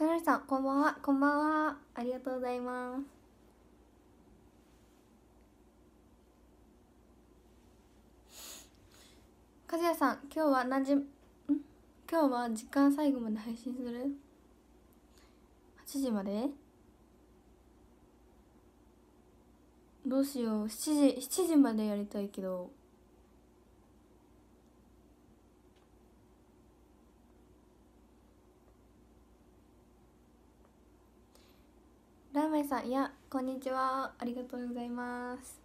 トさんこんばんはこんばんはありがとうございます和也さん今日は何時ん今日は時間最後まで配信する ?8 時までどうしよう7時7時までやりたいけどラーメンさんいやこんにちはありがとうございます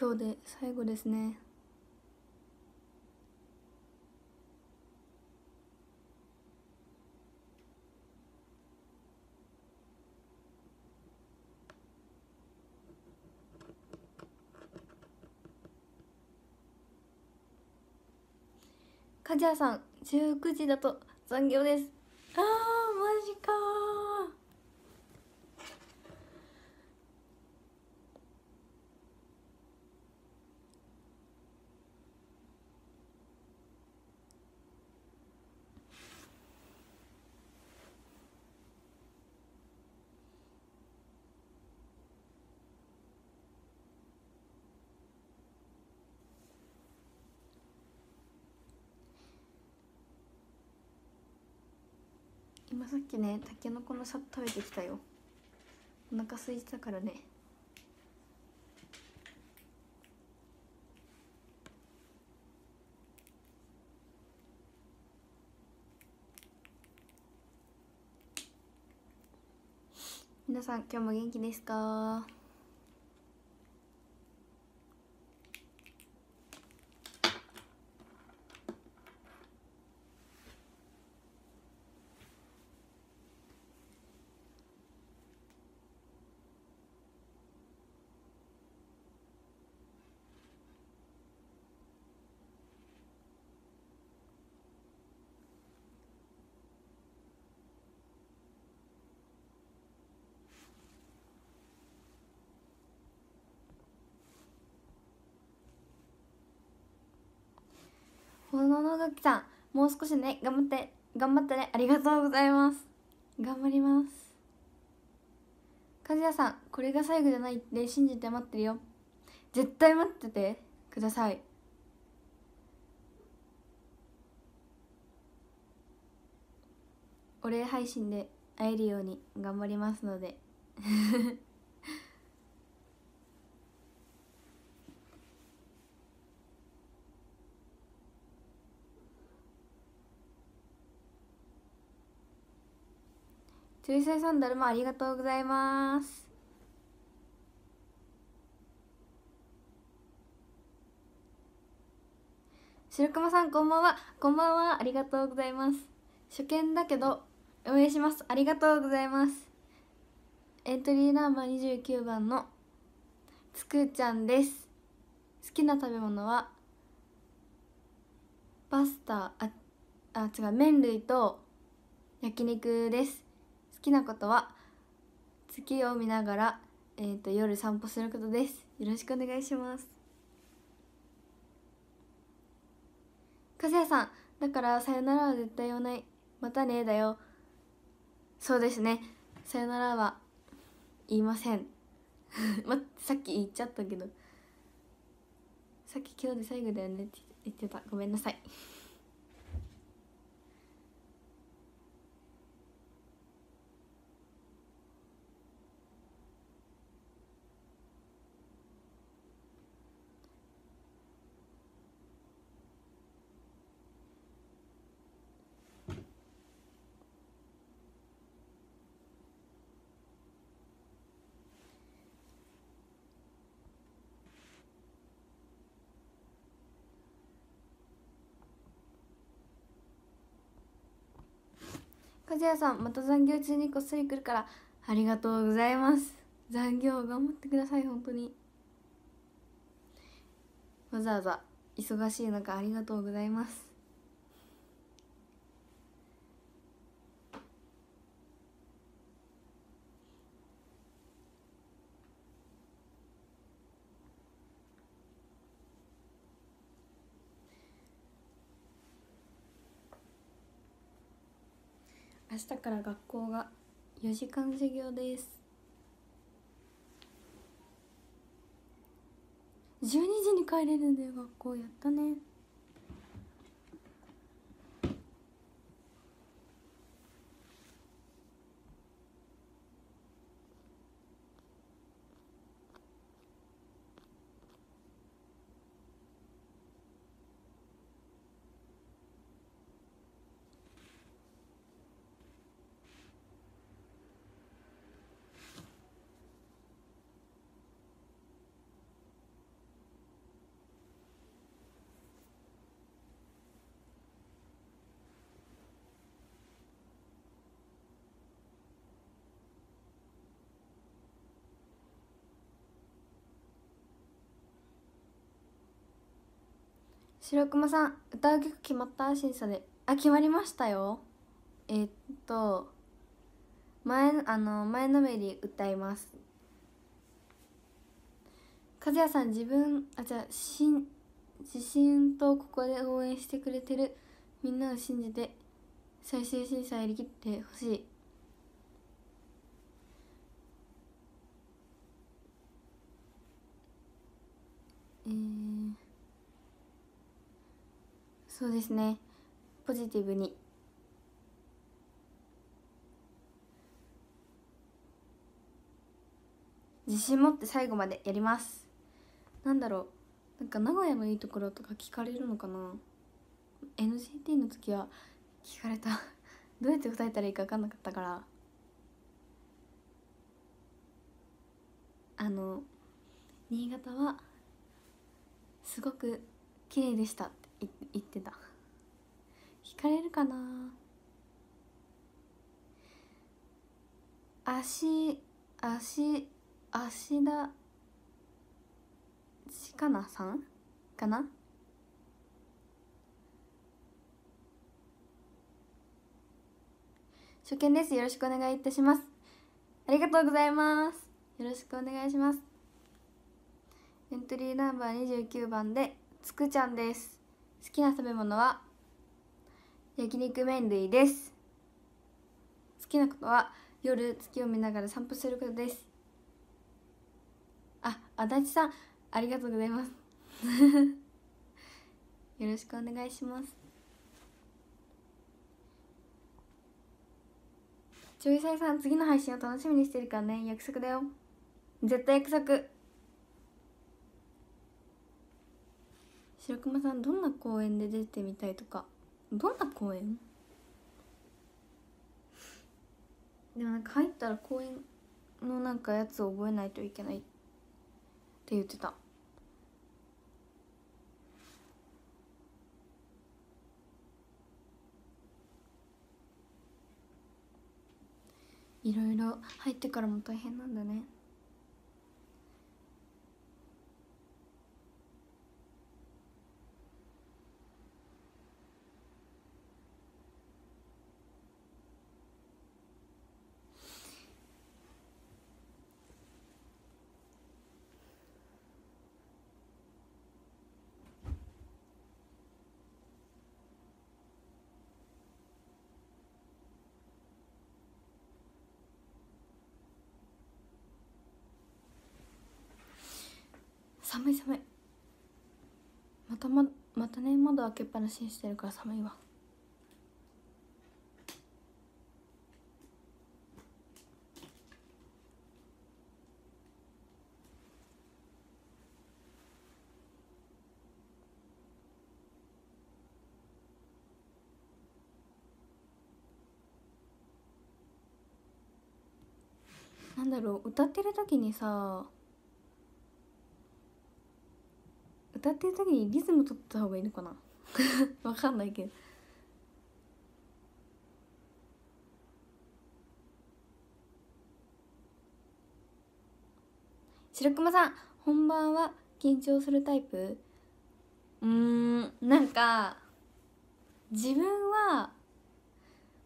今日で最後ですね鍛冶屋さん19時だと残業ですあーマジかー今さっきねたけのこのさ食べてきたよお腹すいてたからねみなさん今日も元気ですかののがきさんもう少しね頑張って頑張ってねありがとうございます頑張ります和也さんこれが最後じゃないって信じて待ってるよ絶対待っててくださいお礼配信で会えるように頑張りますので中世サンダルもありがとうございます白熊さんこんばんはこんばんはありがとうございます初見だけど応援しますありがとうございますエントリーナンバー29番のつくちゃんです好きな食べ物はパスタああ違う麺類と焼肉ですきなことは月を見ながら、えーと、夜散歩することですよろしくお願いしますかせやさんだからさよならは絶対言わないまたねだよそうですねさよならは言いません まさっき言っちゃったけどさっき今日で最後だよねって言ってたごめんなさい和也さんまた残業中にこっそり来るからありがとうございます残業頑張ってください本当にわざわざ忙しい中ありがとうございます日から学校が4時間授業です12時に帰れるんだよ学校やったね白熊さん歌う曲決まった審査であ決まりましたよえー、っと前あの前のめり歌います和也さん自分あじゃあしん自信とここで応援してくれてるみんなを信じて最終審査やりきってほしいえーそうですねポジティブに自信持って最後までやりますなんだろうなんか名古屋のいいところとか聞かれるのかな NCT の時は聞かれた どうやって答えたらいいか分かんなかったからあの新潟はすごく綺麗でした言ってた引かれるかな足足足だしかなさんかな初見ですよろしくお願いいたしますありがとうございますよろしくお願いしますエントリーナンバー29番でつくちゃんです好きな食べ物は焼肉麺類です好きなことは夜月を見ながら散歩することですあ足立さんありがとうございます よろしくお願いしますちょいさん次の配信を楽しみにしてるからね約束だよ絶対約束白熊さんどんな公演で出てみたいとかどんな公演でもなんか入ったら公演のなんかやつを覚えないといけないって言ってたいろいろ入ってからも大変なんだね窓開けっぱなしにしてるから寒いわなんだろう歌ってる時にさ歌ってる時にリズム取った方がいいのかな わかんないけど白熊さん本番は緊張するタイプうんなんか自分は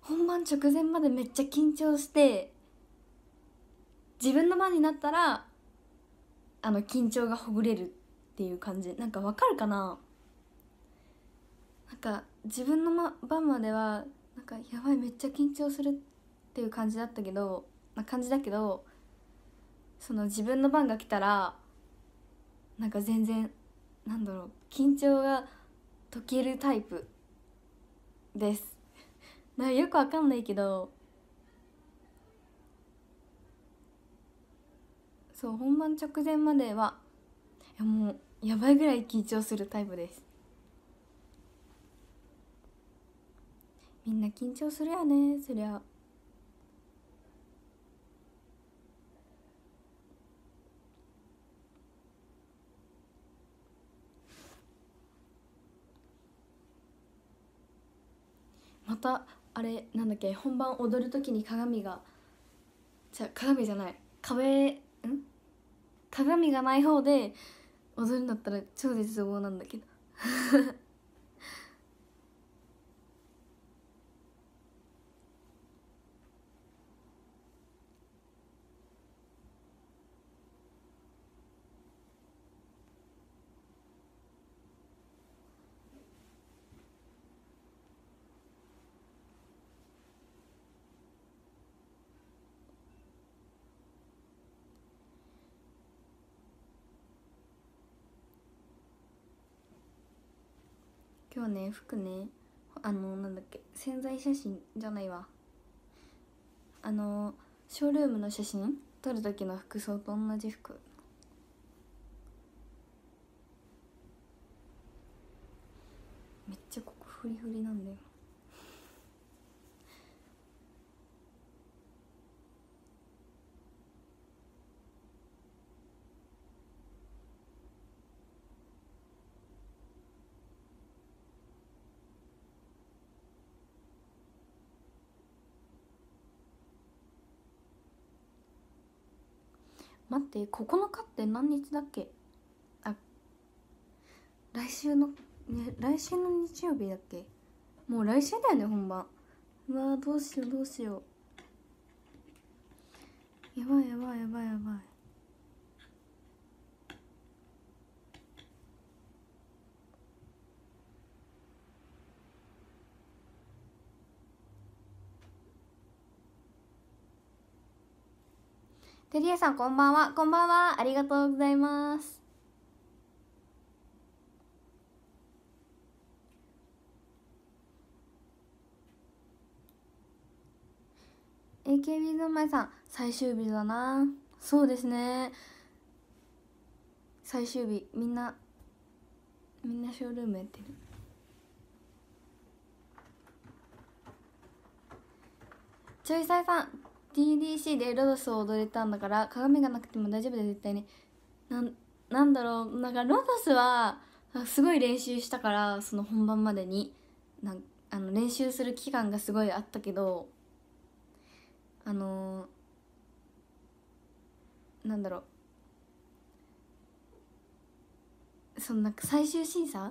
本番直前までめっちゃ緊張して自分の番になったらあの緊張がほぐれるっていう感じなんかわかるかななんか自分の、ま、番まではなんかやばいめっちゃ緊張するっていう感じだったけどな感じだけどその自分の番が来たらなんか全然なんだろう緊張が解けるタイプですだよくわかんないけどそう本番直前まではいやもうやばいぐらい緊張するタイプですみんな緊張するやねそりゃまたあれなんだっけ本番踊る時に鏡がじゃ鏡じゃない壁ん鏡がない方で踊るんだったら超絶望なんだけど今日ね服ねあのなんだっけ宣材写真じゃないわあのショールームの写真撮る時の服装と同じ服めっちゃここフリフリなんだよって9日って何日だっけあ来週の、ね、来週の日曜日だっけもう来週だよね本番うわどうしようどうしようやばいやばいやばいやばいテリエさんこんばんはこんばんはありがとうございます AKB の前さん最終日だなそうですね最終日みんなみんなショールームやってるちょいさいさん TDC でエロドスを踊れたんだから鏡がなくても大丈夫で絶対になんなんだろうなんかロドスはすごい練習したからその本番までになんあの練習する期間がすごいあったけどあのー、なんだろうそのなんか最終審査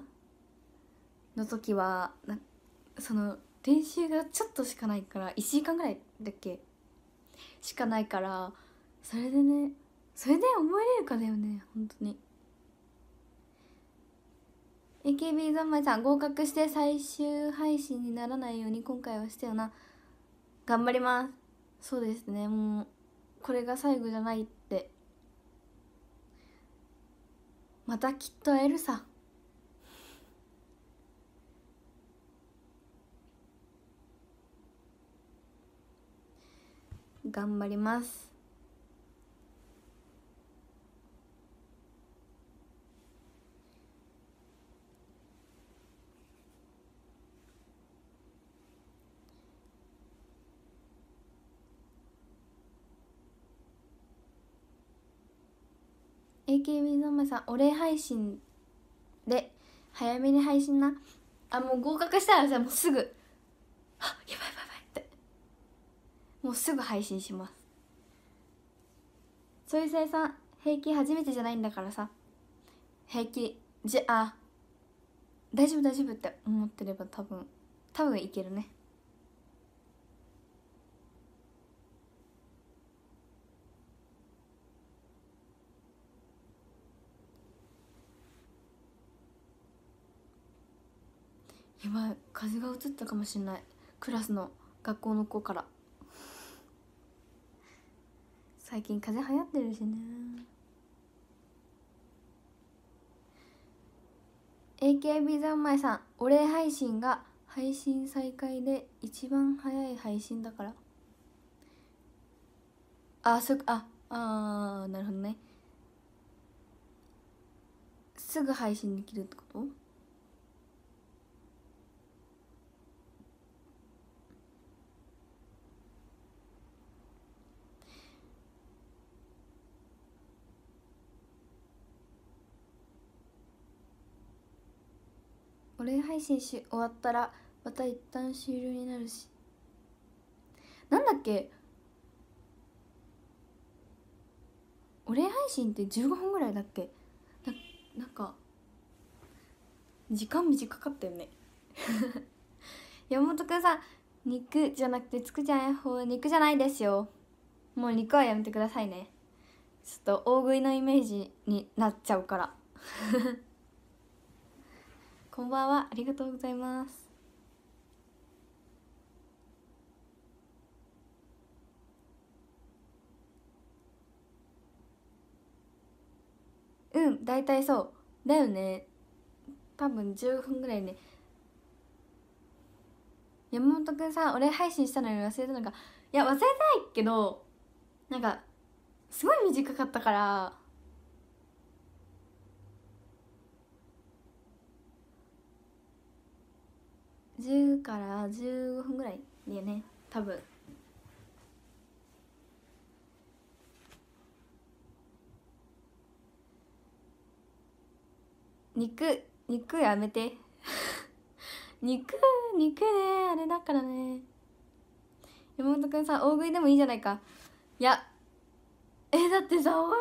の時はなその練習がちょっとしかないから1時間ぐらいだっけしかないからそれでねそれで覚えれるかだよね本当に AKB 三昧さん合格して最終配信にならないように今回はしたよな頑張りますそうですねもうこれが最後じゃないってまたきっと会えるさ頑張ります AKB のまさんお礼配信で早めに配信なあもう合格したらさもうすぐあやばいもうすぐ配信しますそういう生産平気初めてじゃないんだからさ平気じゃあ大丈夫大丈夫って思ってれば多分多分いけるねやばい風が移ったかもしれないクラスの学校の子から最近風邪流行ってるしね AKB 三昧さんお礼配信が配信再開で一番早い配信だからあそあああなるほどねすぐ配信できるってこと礼配信し終わったらまた一旦終了になるしなんだっけお礼配信って15分ぐらいだっけななんか時間短かったよね 山本くんさん肉じゃなくてつくちゃんほう肉じゃないですよもう肉はやめてくださいねちょっと大食いのイメージになっちゃうからこんばんはありがとうございますうん大体そうだよね多分15分ぐらいね山本君さ俺配信したのに忘れたのかいや忘れたいけどなんかすごい短かったから10から15分ぐらいだよね多分肉肉やめて 肉肉ねあれだからね山本君さ大食いでもいいじゃないかいやえだってさ大食いだ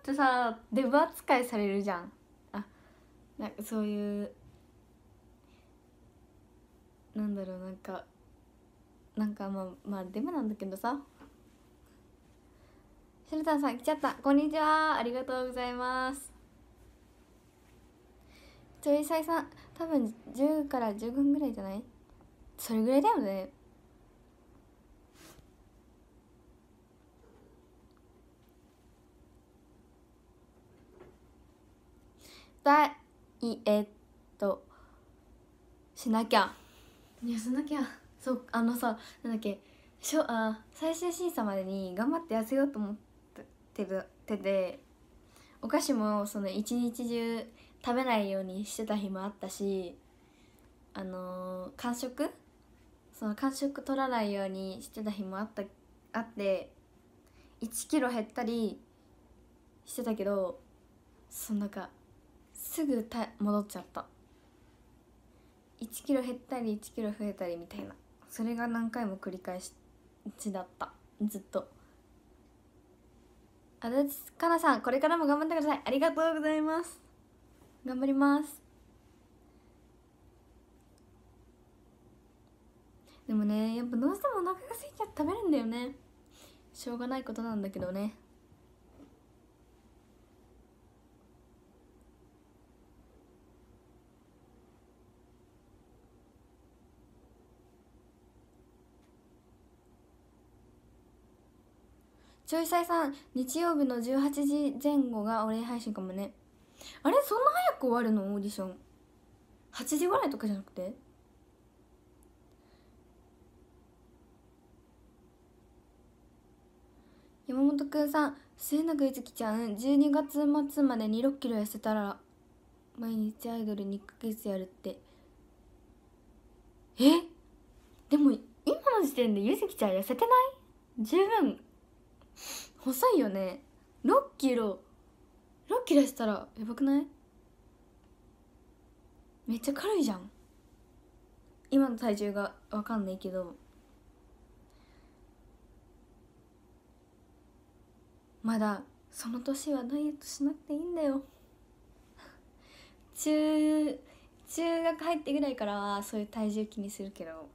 ってさデブ扱いされるじゃんあなんかそういうなんだろうなんかなんかまあまあでもなんだけどさシェルターさん来ちゃったこんにちはありがとうございますちょいさいさん多分10から15分ぐらいじゃないそれぐらいだよねダイエッしなきゃ休んなきゃそうあのさなんだっけしょあ最終審査までに頑張って痩せようと思っててでお菓子もその一日中食べないようにしてた日もあったしあのー、間食その間食取らないようにしてた日もあったあって1キロ減ったりしてたけどそのなんかすぐた戻っちゃった1キロ減ったり1キロ増えたりみたいなそれが何回も繰り返しだったずっと足立かなさんこれからも頑張ってくださいありがとうございます頑張りますでもねやっぱどうしてもお腹が空いちゃって食べるんだよねしょうがないことなんだけどねちょいさいさん日曜日の18時前後がお礼配信かもねあれそんな早く終わるのオーディション8時ぐらいとかじゃなくて山本くんさん末永いずきちゃん12月末まで2 6キロ痩せたら毎日アイドル2ヶ月やるってえでも今の時点でゆずきちゃん痩せてない十分細いよね6キロ6キロしたらやばくないめっちゃ軽いじゃん今の体重が分かんないけどまだその年はダイエットしなくていいんだよ中中学入ってぐらいからはそういう体重気にするけど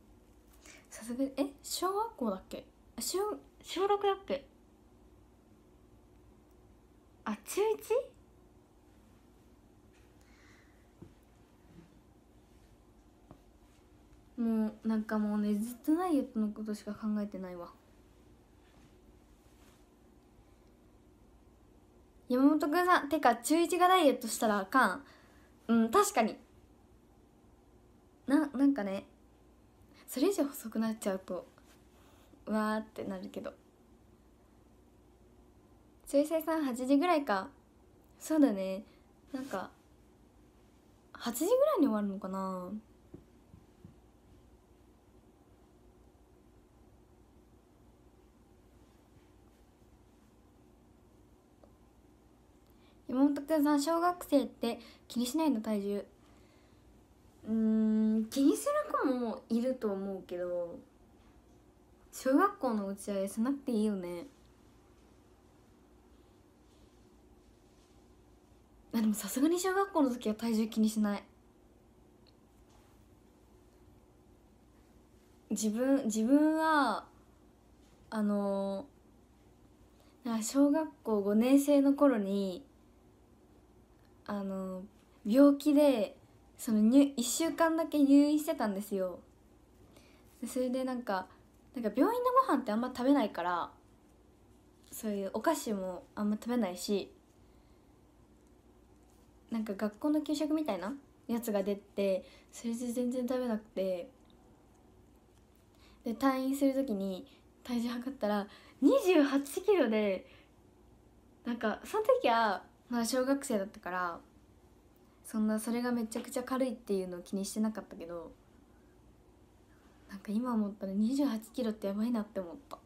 さすがえ小学校だっけ小小6だっけあ中 1? もうなんかもうねずっとダイエットのことしか考えてないわ山本君さんてか中1がダイエットしたらあかんうん確かにななんかねそれ以上細くなっちゃうとわーってなるけど水星さん8時ぐらいかそうだねなんか8時ぐらいに終わるのかな山本くんさん小学生って気にしないの体重うん気にする子もいると思うけど小学校のうちは痩せなくていいよねあでもさすがに小学校の時は体重気にしない自分自分はあのー、小学校5年生の頃にあのー、病気でその1週間だけ入院してたんですよそれでなんかなんか病院のご飯ってあんま食べないからそういうお菓子もあんま食べないしなんか学校の給食みたいなやつが出てそれで全然食べなくてで退院する時に体重測ったら2 8キロでなんかその時はまだ小学生だったからそんなそれがめちゃくちゃ軽いっていうのを気にしてなかったけどなんか今思ったら2 8キロってやばいなって思った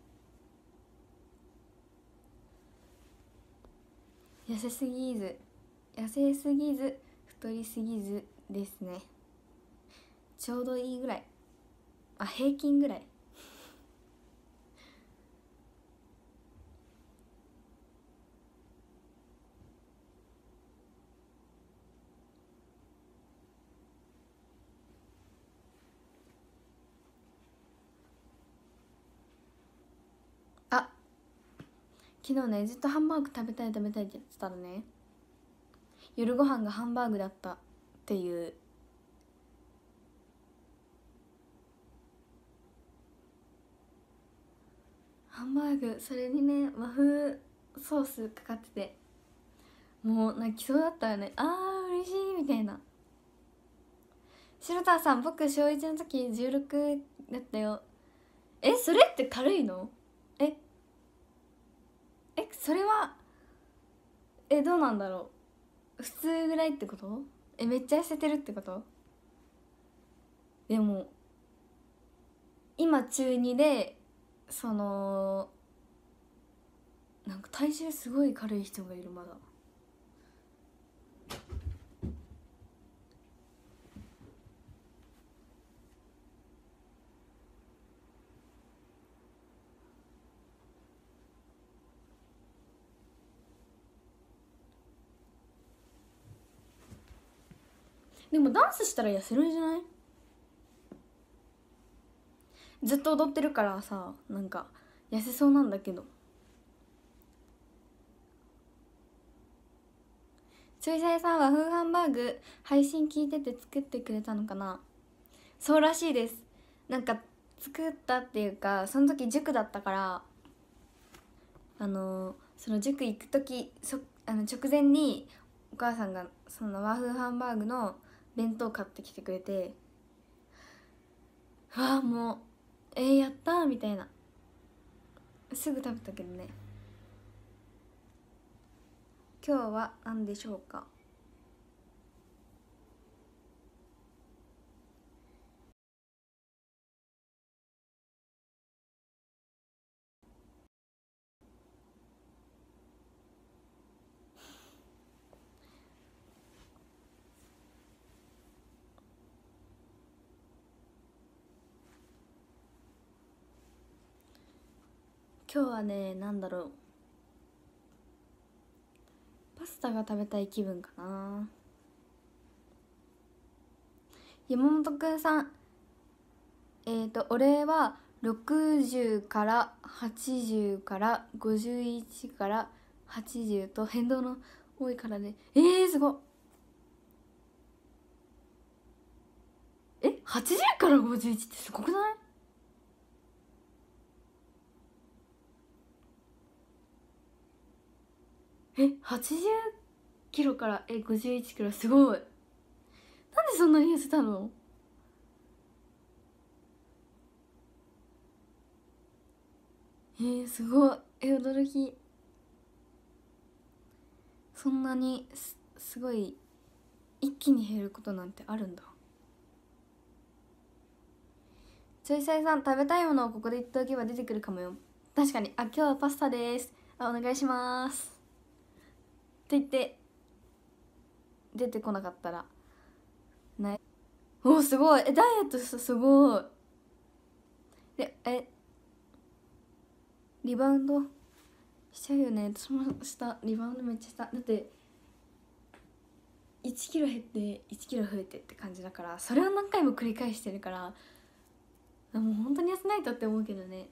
痩せすぎーず痩せすぎず太りすぎずですねちょうどいいぐらいあ平均ぐらいあ昨日ねずっとハンバーグ食べたい食べたいって言ってたのね夜ご飯がハンバーグだったっていうハンバーグそれにね和風ソースかかっててもう泣きそうだったよねあー嬉しいみたいな白田さん僕小1の時16だったよえそれって軽いのええそれはえどうなんだろう普通ぐらいってことえめっちゃ痩せてるってことでも今中2でそのなんか体重すごい軽い人がいるまだでもダンスしたら痩せるんじゃないずっと踊ってるからさなんか痩せそうなんだけど水彩さん和風ハンバーグ配信聞いてて作ってくれたのかなそうらしいですなんか作ったっていうかその時塾だったからあのその塾行く時そあの直前にお母さんがその和風ハンバーグの弁当買ってきてくれてわあもうえー、やったみたいなすぐ食べたけどね今日は何でしょうか今日はねなんだろうパスタが食べたい気分かな山本くんさんえっ、ー、と俺は60から80から51から80と変動の多いからねえー、すごっえ80から51ってすごくないえ80キロからえ51キロすごいなんでそんなに痩せたのえー、すごいえ驚きそんなにすすごい一気に減ることなんてあるんだちょいさいさん食べたいものをここで言っておけば出てくるかもよ確かにあ今日はパスタですあお願いします言って出てこなかったらないおすごいえダイエットしたすごいでえリバウンドしちゃうよね私もしたリバウンドめっちゃしただって1キロ減って1キロ増えてって感じだからそれを何回も繰り返してるからもう本当に痩せないとって思うけどね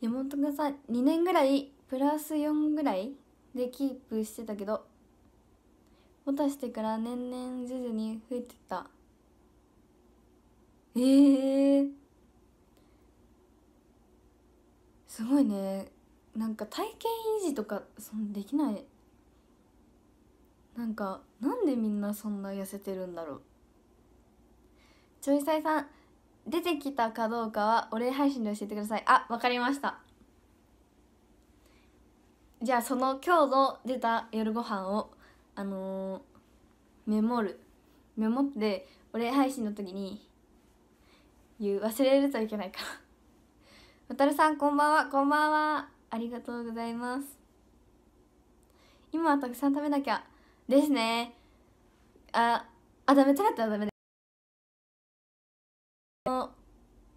山本がさ2年ぐらいプラス4ぐらいでキープしてたけどたしてから年々徐々に増えてたえー、すごいねなんか体験維持とかそんできないなんかなんでみんなそんな痩せてるんだろうちょいさいさん出てきたかどうかはお礼配信で教えてくださいあわかりましたじゃあその今日の出た夜ご飯をあのー、メモるメモってお礼配信の時に言う忘れるといけないからわたるさんこんばんはこんばんはありがとうございます今はたくさん食べなきゃですねああダメ食ったらダメ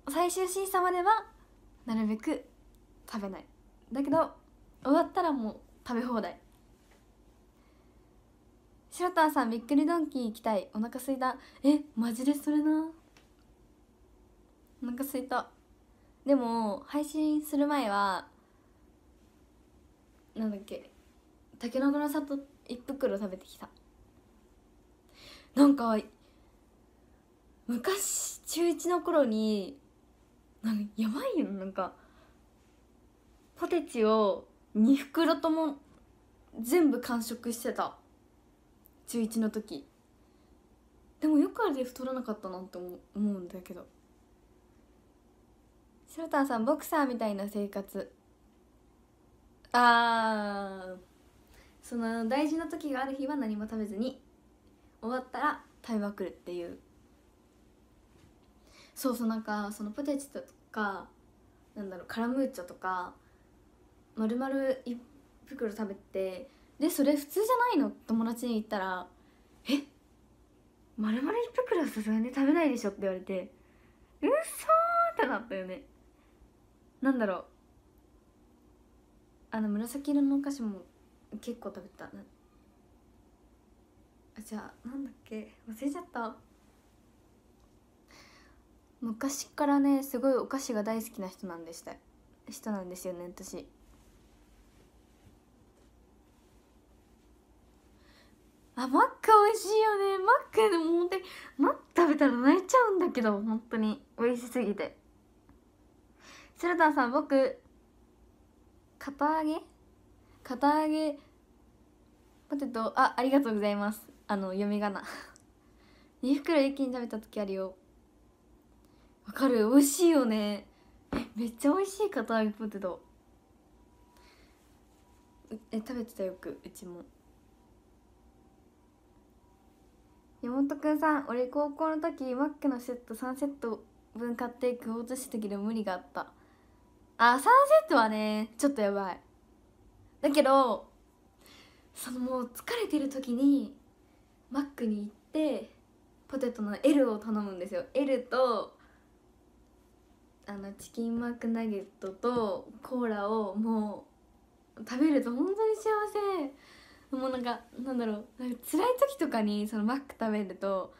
最終審査まではなるべく食べないだけど終わったらもう食べ放題白田さんびっくりドンキー行きたいお腹すいたえマジでそれなお腹すいたでも配信する前はなんだっけたけのこの里一袋食べてきたなんか昔中1の頃になんやばいよなんかポテチを2袋とも全部完食してた中1の時でもよくあれで太らなかったなって思うんだけど白田さんボクサーみたいな生活あーその大事な時がある日は何も食べずに終わったら食べまくるっていうそうそうなんかそのポテチとかなんだろうカラムーチョとか丸々1袋食べてでそれ普通じゃないの友達に言ったら「え丸々1袋はさすがに食べないでしょ」って言われて「うっそー!」ってなったよねなんだろうあの紫色のお菓子も結構食べたあじゃあなんだっけ忘れちゃった昔からねすごいお菓子が大好きな人なんでした人なんですよね私あマック美味しいよねマックでも本当にマック食べたら泣いちゃうんだけど本当に美味しすぎてセルタンさん僕片揚げ片揚げポテトあありがとうございますあの読み仮名2 袋一気に食べた時あるよわかる美味しいよねめっちゃ美味しい片揚げポテトえ食べてたよくうちも山本くんさん俺高校の時マックのセット3セット分買って食おうとしたけど無理があったあ3セットはねちょっとやばいだけどそのもう疲れてる時にマックに行ってポテトの L を頼むんですよ L とあのチキンマックナゲットとコーラをもう食べると本当に幸せもうなんかなんだろう辛い時とかにそのマック食べると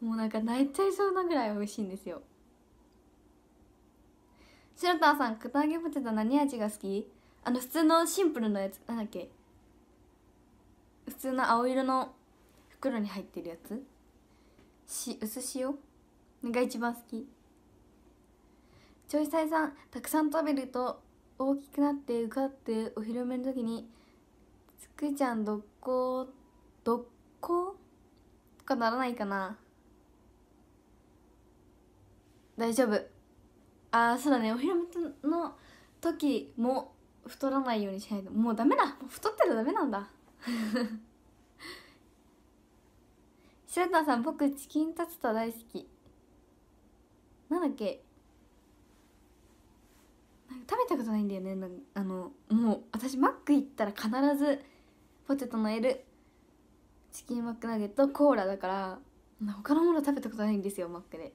もうなんか泣いちゃいそうなぐらい美味しいんですよシ川ターさん片揚げポテト何味が好きあの普通のシンプルなやつなんだっけ普通の青色の袋に入ってるやつし薄塩が一番好きちょいさいさんたくさん食べると大きくなって受かってお披露目の時にくーちゃんどっこどっことかならないかな大丈夫ああそうだねお披露目の時も太らないようにしないともうダメだ太ったらダメなんだ白田 さん僕チキンタツタ大好きなんだっけ食べたことないんだよねあのもう私マック行ったら必ずポテトの L チキンマックナゲットコーラだから他のもの食べたことないんですよマックで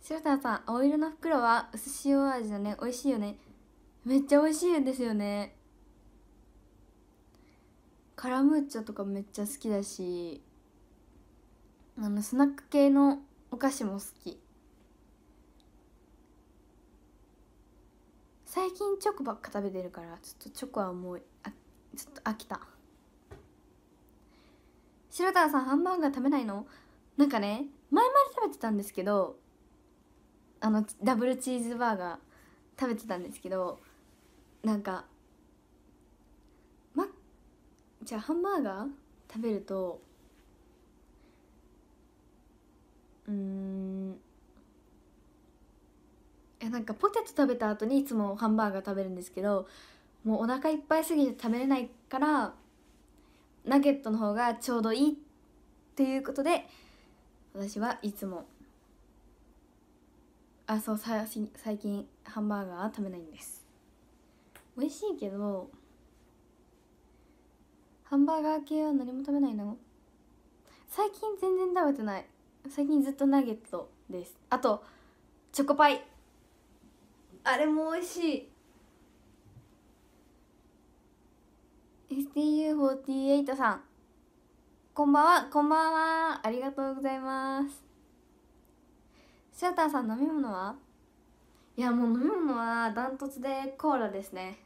白田さん青色の袋は薄塩味だね美味しいよねめっちゃ美味しいですよねカラムーチョとかめっちゃ好きだしあのスナック系のお菓子も好き最近チョコばっか食べてるからちょっとチョコはもうちょっと飽きた白川さんハンバーガー食べないのなんかね前まで食べてたんですけどあのダブルチーズバーガー食べてたんですけどなんかまじゃあハンバーガー食べるとうんいやなんかポテト食べた後にいつもハンバーガー食べるんですけどもうお腹いっぱいすぎて食べれないからナゲットの方がちょうどいいっていうことで私はいつもあそう最近ハンバーガーは食べないんです美味しいけどハンバーガー系は何も食べないの最近全然食べてない最近ずっとナゲットですあとチョコパイあれも美味しい STU48 さんこんばんはこんばんはありがとうございますシアターさん飲み物はいやもう飲み物はダントツでコーラですね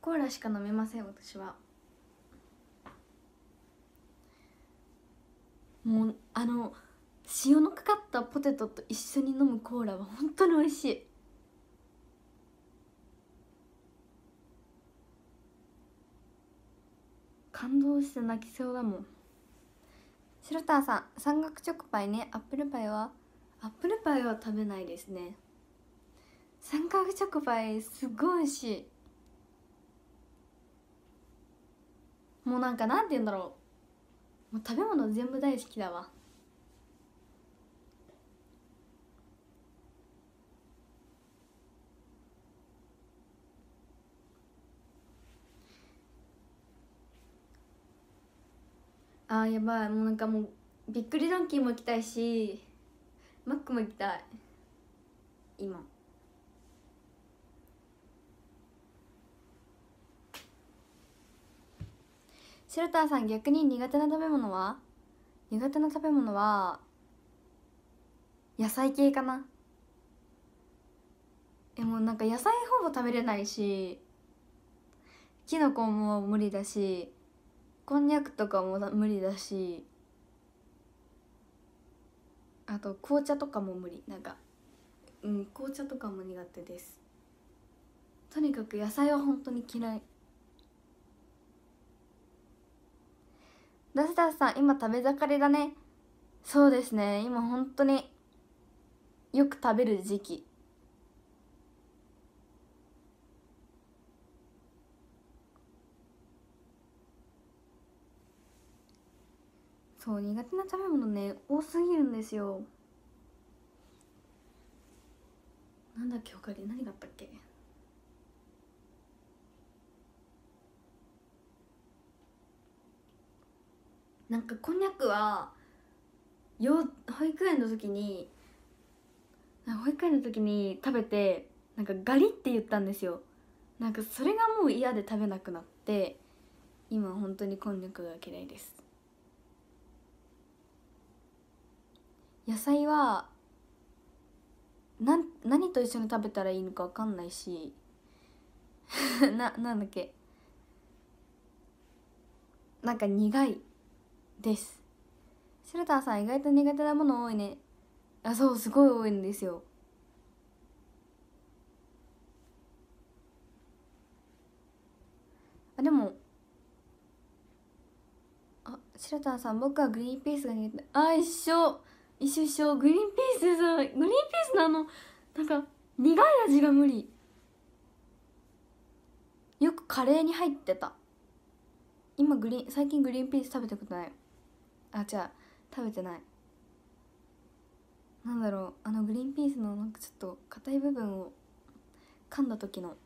コーラしか飲めません私はもうあの塩のかかったポテトと一緒に飲むコーラは本当に美味しい感動して泣きそうだもん白田さん三角チョコパイねアップルパイはアップルパイは食べないですね三角チョコパイすごい美味しいもうなんかなんて言うんだろうもう食べ物全部大好きだわあーやばいもうなんかもうびっくりドンキーも行きたいしマックも行きたい今シェルターさん逆に苦手な食べ物は苦手な食べ物は野菜系かなえもうなんか野菜ほぼ食べれないしきのこも無理だしこんにゃくとかも無理だしあと紅茶とかも無理なんかうん紅茶とかも苦手ですとにかく野菜は本当に嫌いダスダスさん今食べ盛りだねそうですね今本当によく食べる時期そう苦手な食べ物ね多すぎるんですよなんだっけ他に何があったっけなんかこんにゃくはよ保育園の時に保育園の時に食べてなんかガリって言ったんですよなんかそれがもう嫌で食べなくなって今本当にこんにゃくが嫌いです野菜は何と一緒に食べたらいいのか分かんないし ななんだっけなんか苦いですシルターさん意外と苦手なもの多いねあそうすごい多いんですよあでもあシルターさん僕はグリーンピースが苦手あ一緒一緒一緒グリーンピースさグリーンピースのあのなんか苦い味が無理よくカレーに入ってた今グリーン最近グリーンピース食べたことないあじゃあ食べてないなんだろうあのグリーンピースのなんかちょっと硬い部分を噛んだ時の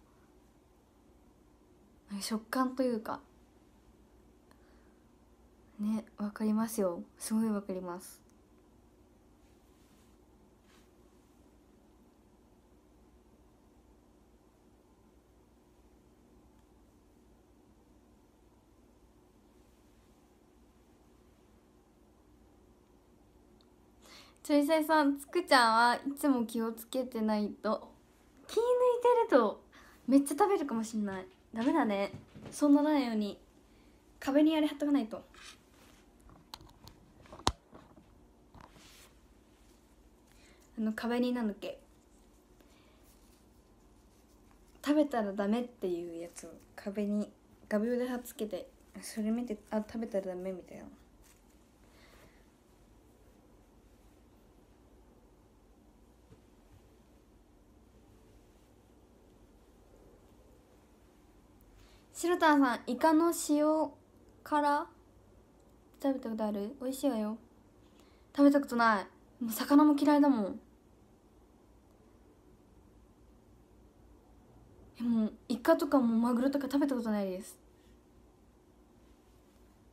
食感というかねわかりますよすごいわかりますちょいさいさんつくちゃんはいつも気をつけてないと気抜いてるとめっちゃ食べるかもしんないダメだねそんならないように壁にあれ貼っとかないとあの壁になんだっけ食べたらダメっていうやつを壁に画鋲で貼っつけてそれ見てあ食べたらダメみたいなターさんイカの塩辛食べたことある美味しいわよ食べたことないもう魚も嫌いだもんでもうイカとかもマグロとか食べたことないです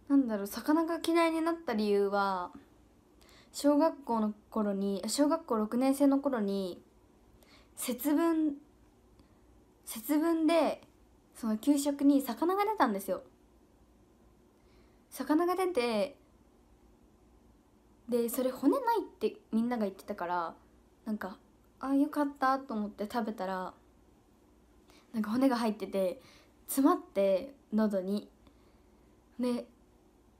なんだろう魚が嫌いになった理由は小学校の頃に小学校6年生の頃に節分節分でその給食に魚が出たんですよ魚が出てでそれ骨ないってみんなが言ってたからなんかああよかったと思って食べたらなんか骨が入ってて詰まって喉にで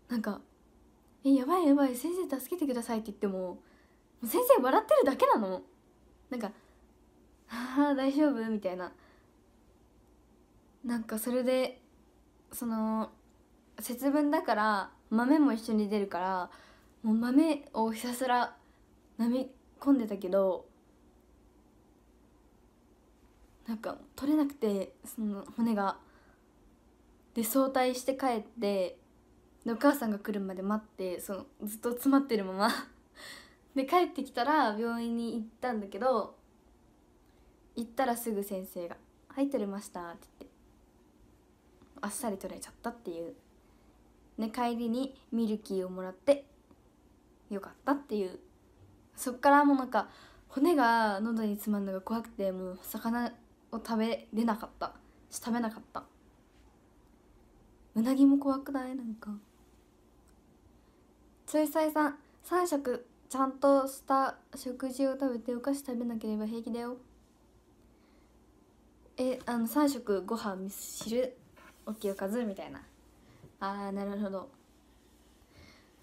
なんか「えやばいやばい先生助けてください」って言っても先生笑ってるだけなのなんか「ああ大丈夫」みたいななんかそれでその節分だから豆も一緒に出るからもう豆をひたすら飲み込んでたけどなんか取れなくてその骨がで早退して帰ってお母さんが来るまで待ってそのずっと詰まってるまま で帰ってきたら病院に行ったんだけど行ったらすぐ先生が「はい取れました」って言ってあっさり取れちゃったっていう、ね、帰りにミルキーをもらってよかったっていうそっからもうなんか骨が喉に詰まるのが怖くてもう魚を食べれなかったし食べなかったうなぎも怖くないなんかついさいさん3食ちゃんとした食事を食べてお菓子食べなければ平気だよえあの3食ご飯味噌汁大きいおかずみたいなあーなるほど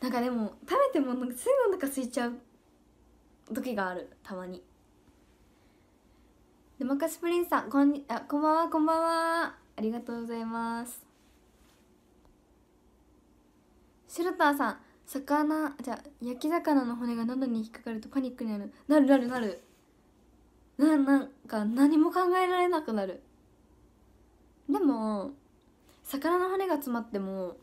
なんかでも食べてもなんかすぐお腹空いちゃう時があるたまにでマカスプリンさんこんにあこんばんはこんばんはありがとうございますシルターさん魚じゃ焼き魚の骨が喉に引っかかるとパニックになるなるなるなるななんか何も考えられなくなるでも魚の羽が詰まっても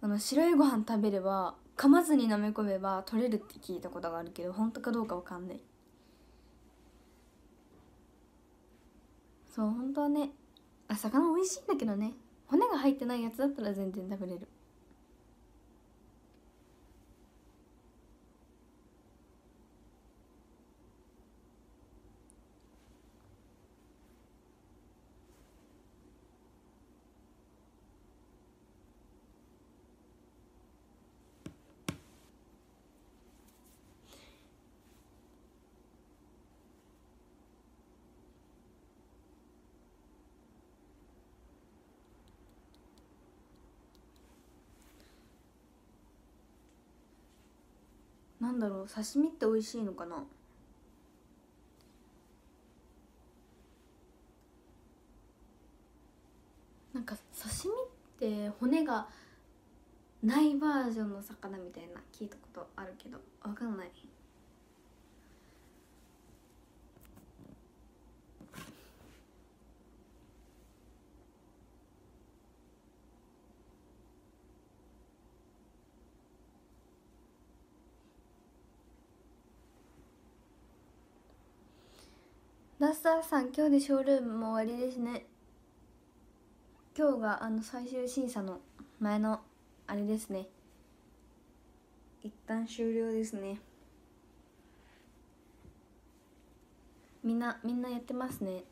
あの白いご飯食べれば噛まずに舐め込めば取れるって聞いたことがあるけど本当かどうかわかんないそう本当はねあ魚美味しいんだけどね骨が入ってないやつだったら全然食べれるなんだろう刺身って美味しいのかななんか刺身って骨がないバージョンの魚みたいな聞いたことあるけど分かんないスターさん今日でショールームも終わりですね今日があの最終審査の前のあれですね一旦終了ですねみんなみんなやってますね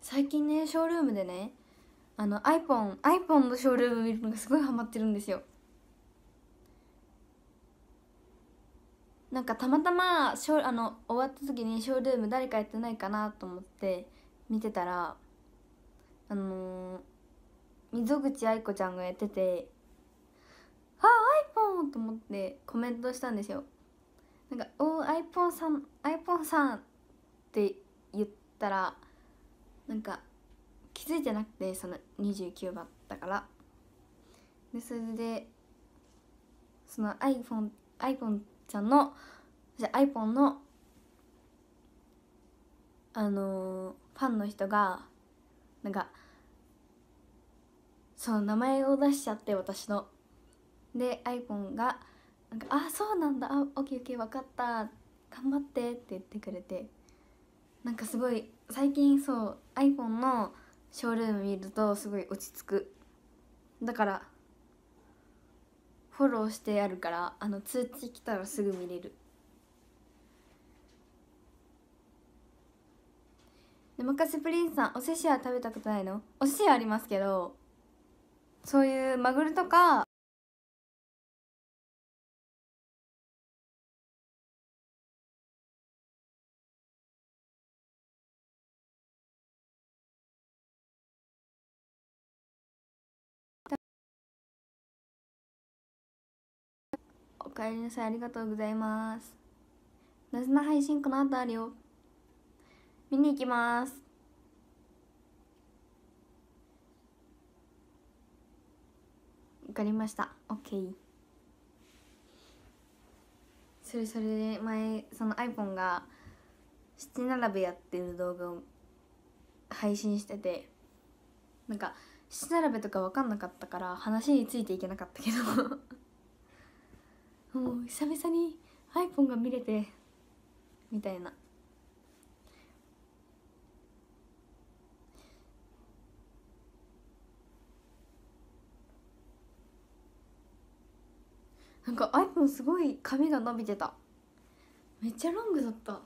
最近ねショールームでねあの iPhone iPhone のショールーム見るのがすごいハマってるんですよなんかたまたまショあの終わった時にショールーム誰かやってないかなと思って見てたらあのー、溝口愛子ちゃんがやってて「あ iPhone!」と思ってコメントしたんですよ。なんか「おア iPhone さん iPhone さん」って言ったらなんか気づいてなくてその29番だからでそれでその iPhone, iPhone ちゃんの iPhone のあのー、ファンの人がなんかそう名前を出しちゃって私ので iPhone がなんか「あそうなんだあオッケーオッケー分かった頑張って」って言ってくれてなんかすごい最近そう iPhone のショールーム見るとすごい落ち着くだからフォローしてあるからあの通知来たらすぐ見れるでもかプリンさんお寿司は食べたことないのお寿司はありますけどそういうマグロとかかえりなさいありがとうございますなぜな配信この後あるよ見に行きますわかりましたオッケーそれそれで前その iPhone が七並べやってる動画を配信しててなんか七並べとか分かんなかったから話についていけなかったけどもう久々に iPhone が見れてみたいななんか iPhone すごい髪が伸びてためっちゃロングだった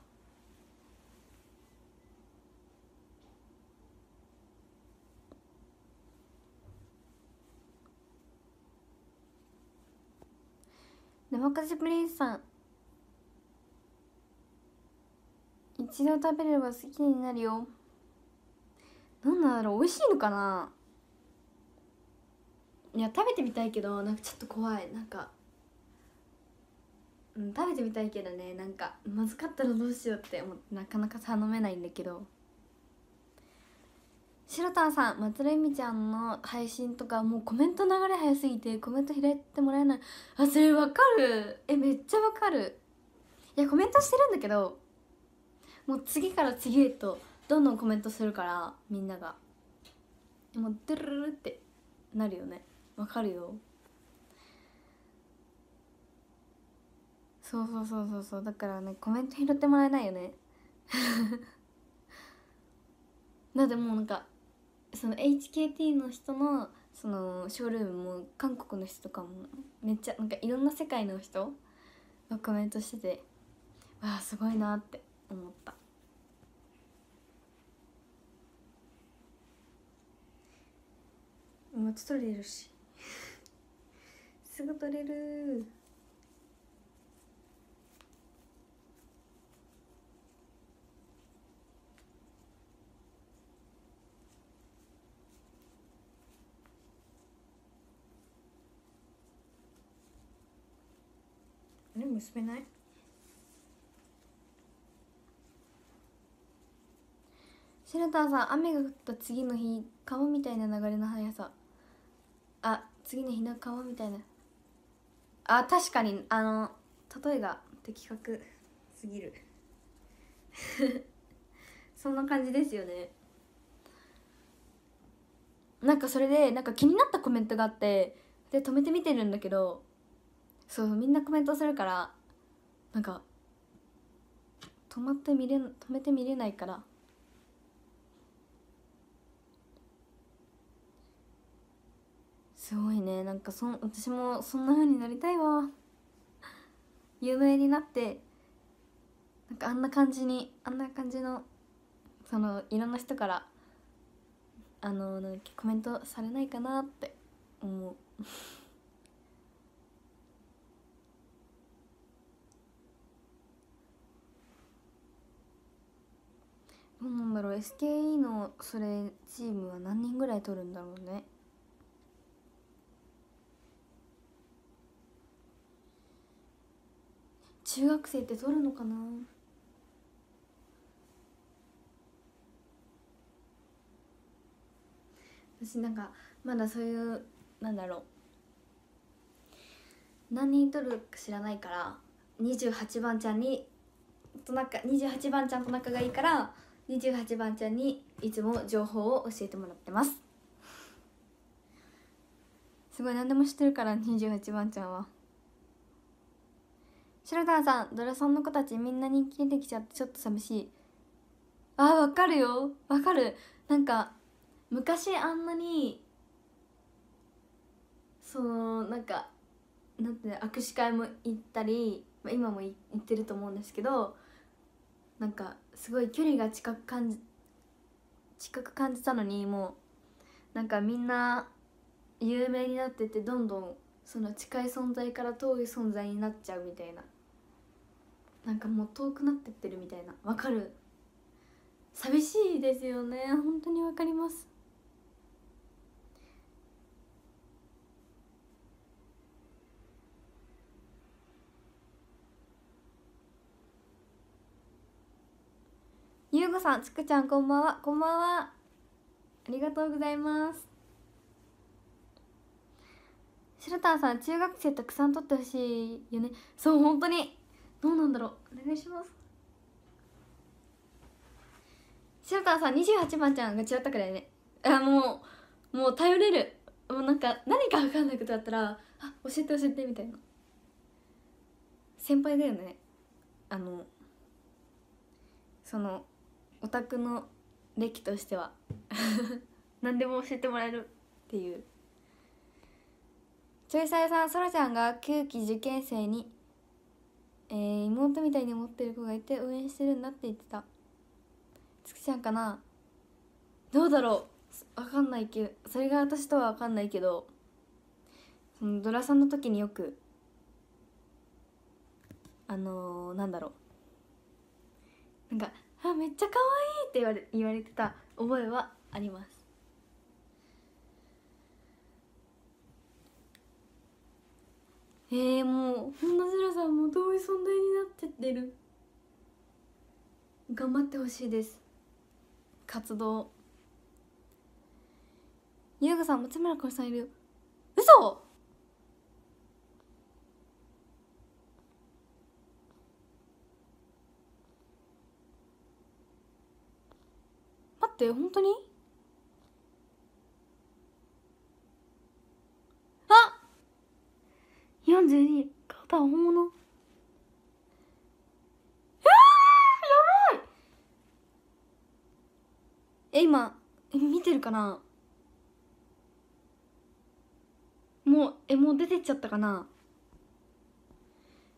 デモカプリンスさん一度食べれば好きになるよなんだろう美味しいのかないや食べてみたいけどなんかちょっと怖いなんかうん食べてみたいけどねなんかまずかったらどうしようって思ってなかなか頼めないんだけど白田さん松井美ちゃんの配信とかもうコメント流れ早すぎてコメント開いてもらえないあそれわかるえめっちゃわかるいやコメントしてるんだけどもう次から次へとどんどんコメントするからみんながもうドゥルルってなるよねわかるよそうそうそうそうそうだからねコメント拾ってもらえないよねなんでもうなんかその HKT の人のそのショールームも韓国の人とかもめっちゃなんかいろんな世界の人のコメントしててわあすごいなって思ったもうちょっと取れるし すぐ取れるねも結べないシェルターさん雨が降った次の日川みたいな流れの速さあ次の日の川みたいなあ確かにあの例えが的確すぎる そんな感じですよねなんかそれでなんか気になったコメントがあってで止めてみてるんだけどそうみんなコメントするからなんか止まって見れ止めて見れないからすごいねなんかそ私もそんなふうになりたいわ有名になってなんかあんな感じにあんな感じのそのいろんな人からあのコメントされないかなって思うだろう SKE のそれチームは何人ぐらい取るんだろうね中学生って取るのかな私なんかまだそういうなんだろう何人取るか知らないから28番ちゃんにとなか28番ちゃんと仲がいいから28番ちゃんにいつも情報を教えてもらってますすごい何でも知ってるから28番ちゃんはシロさんドラソンの子たちみんな人気出てきちゃってちょっと寂しいあわかるよわかるなんか昔あんなにそのなんかなんて握手会も行ったり、まあ、今も行ってると思うんですけどなんかすごい距離が近く感じ近く感じたのにもうなんかみんな有名になっててどんどんその近い存在から遠い存在になっちゃうみたいななんかもう遠くなってってるみたいなわかる寂しいですよね本当にわかりますゆうごさん、ちくちゃんこんばんは。こんばんは。ありがとうございます。シルターさん、中学生たくさん撮ってほしいよね。そう、本当に。どうなんだろう。お願いします。シルターさん、28番ちゃんが違ったくらいね。あ、もう、もう頼れる。もうなんか、何か分かんないことだったら、あ、教えて教えてみたいな。先輩だよね。あの、その、オタクの歴としては 何でも教えてもらえるっていうちょいさやさんそらちゃんが9期受験生に、えー、妹みたいに思ってる子がいて応援してるんだって言ってたつきちゃんかなどうだろう分かんないけどそれが私とは分かんないけどそのドラさんの時によくあのー、なんだろうなんかあめっちゃ可愛いって言われ言われてた覚えはありますえー、もう本田ゼラさんも遠い存在になっちゃってる頑張ってほしいです活動優子さん松村こさんいる嘘って本当にあ42肩本物えー、やばいえ今見てるかなもうえもう出てっちゃったかな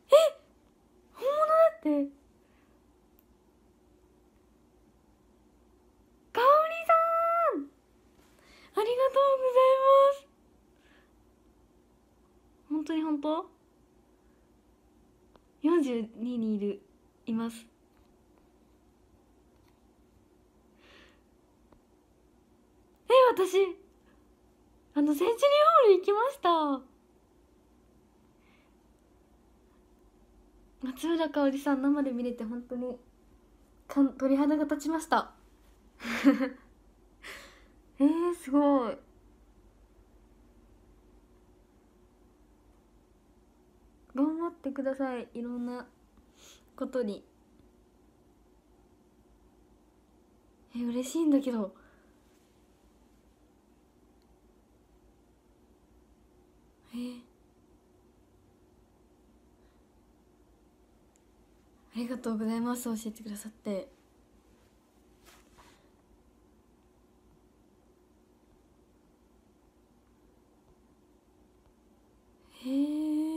え本物だって本当 ?42 人いるいますえ私あのセンチュリーホール行きました松浦かおりさん生で見れて本当にかん鳥肌が立ちました えー、すごい頑張ってくださいいろんなことにえ嬉しいんだけどえありがとうございます教えてくださってへえ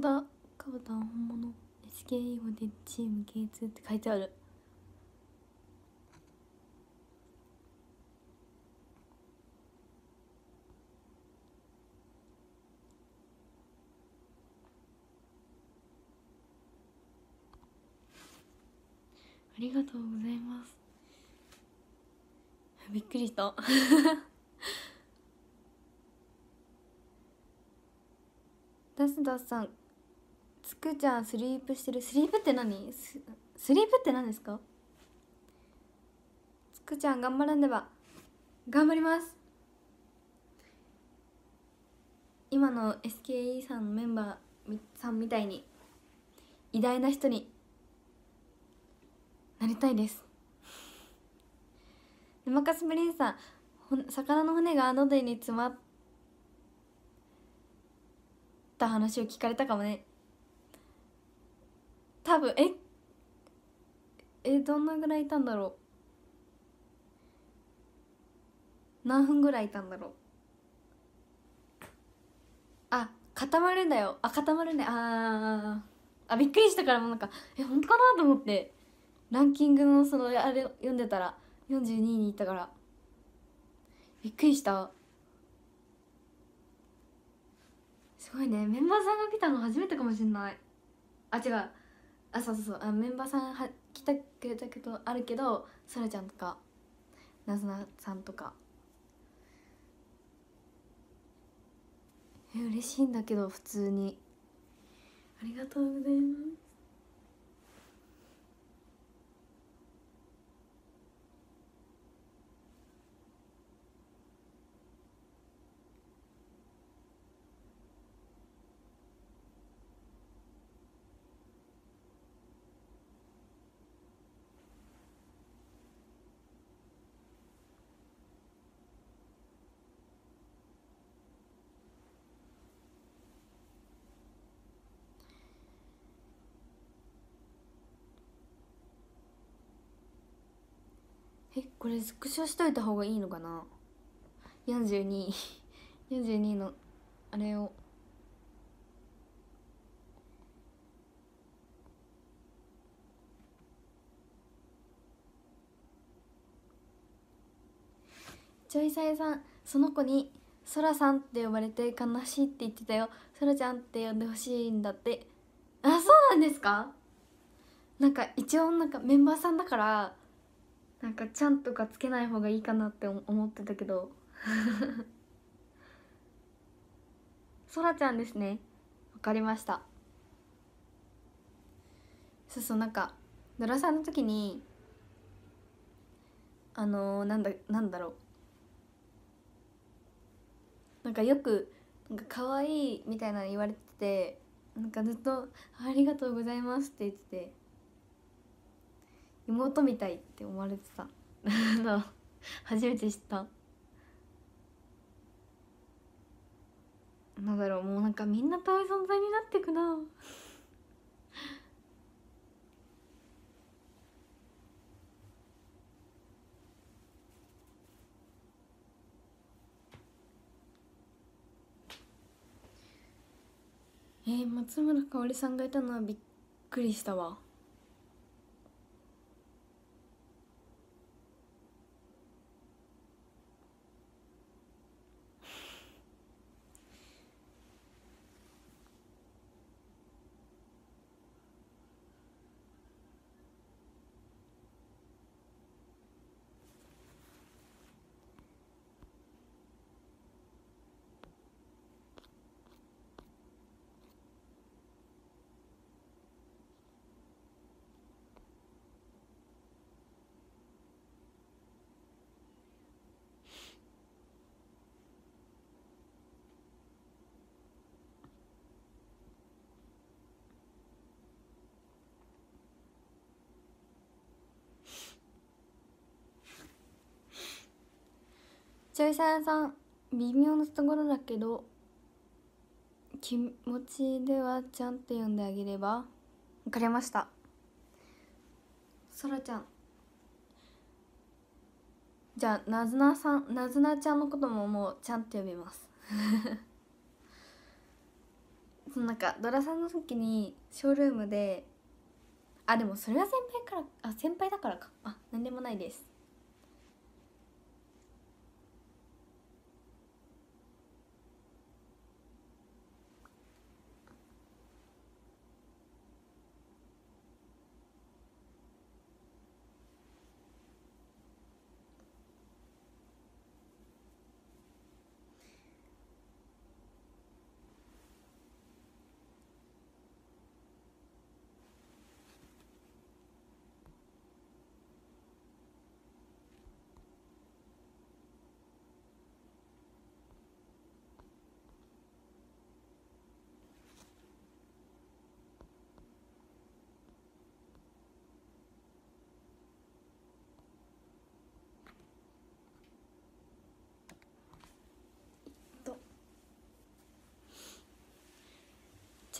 当だかぶた本物 SKE までチーム K2 って書いてあるありがとうございますびっくりした ダスダスさんつくちゃんスリープしてるスリープって何ススリープって何ですかつくちゃん頑張らんでば頑張ります今の SKE さんのメンバーさんみたいに偉大な人になりたいです沼かすブリンさん魚の骨が喉に詰まった話を聞かれたかもね多分ええどんなぐらいいたんだろう何分ぐらいいたんだろうあ固まるんだよあ固まるねああびっくりしたからもうなんかえ本当かなと思ってランキングのそのあれ読んでたら42位にいったからびっくりしたすごいねメンバーさんが来たの初めてかもしんないあ違うあそうそうそうあメンバーさんは来てくれたことあるけどそらちゃんとかなずなさんとかえ嬉しいんだけど普通にありがとうございますこれスクショしといた方がいいのかな4242 42のあれをちょいさいさんその子に「そらさん」って呼ばれて悲しいって言ってたよそらちゃんって呼んでほしいんだってあそうなんですかなんか一応なんかメンバーさんだからなんか「ちゃん」とかつけない方がいいかなって思ってたけどそら ちゃんですねわかりましたそうそうなんかドラさんの時にあのー、なんだなんだろうなんかよくなんか可愛いみたいなの言われててなんかずっと「ありがとうございます」って言ってて妹みたいって思われてた 初めて知ったなんだろうもうなんかみんな遠い存在になってくな えー、松村かおりさんがいたのはびっくりしたわちょ屋さん微妙なところだけど気持ちではちゃんって呼んであげれば分かりましたそらちゃんじゃあなずなさんなずなちゃんのことももうちゃんって呼びます そのなんかドラさんの時にショールームであでもそれは先輩からあ先輩だからかあ何でもないです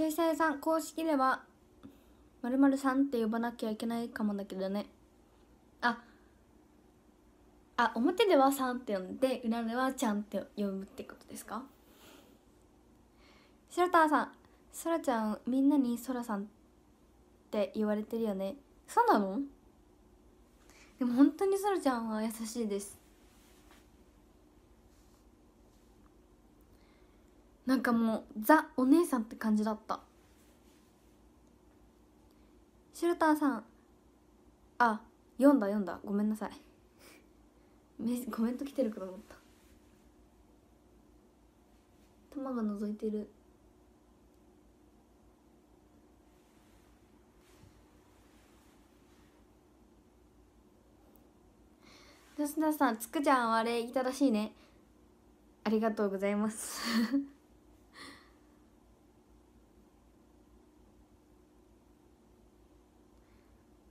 水星さん公式では○○さんって呼ばなきゃいけないかもだけどねああ表ではさんって呼んで裏ではちゃんって呼ぶってことですか白田さんそらちゃんみんなにそらさんって言われてるよねそうなのでも本当にそらちゃんは優しいですなんかもうザお姉さんって感じだったシュルターさんあ読んだ読んだごめんなさいコメント来てるかと思った玉が覗いてる吉田さんつくちゃんはあれいたらしいねありがとうございます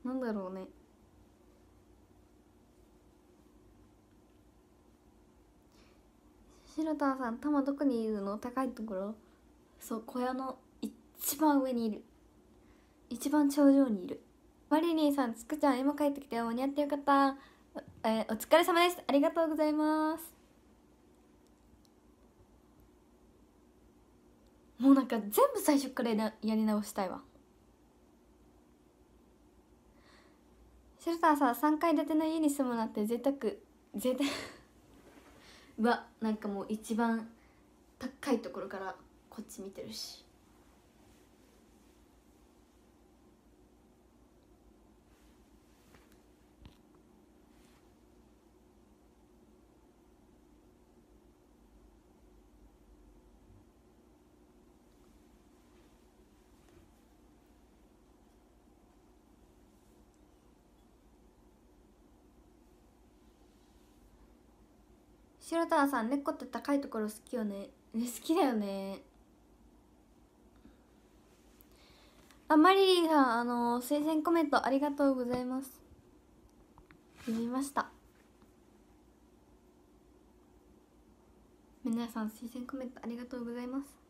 なんだろうねシロタンさんタマどこにいるの高いところそう小屋の一番上にいる一番頂上にいるマリリンさんつくちゃん今帰ってきて間に合ってよかったえー、お疲れ様ですありがとうございますもうなんか全部最初からやり直したいわシェルターさん3階建ての家に住むなんて贅沢贅沢 うわなんかもう一番高いところからこっち見てるし白田さん猫って高いところ好きよねね好きだよねあマリリーさんあの推薦コメントありがとうございます読みました皆さん推薦コメントありがとうございます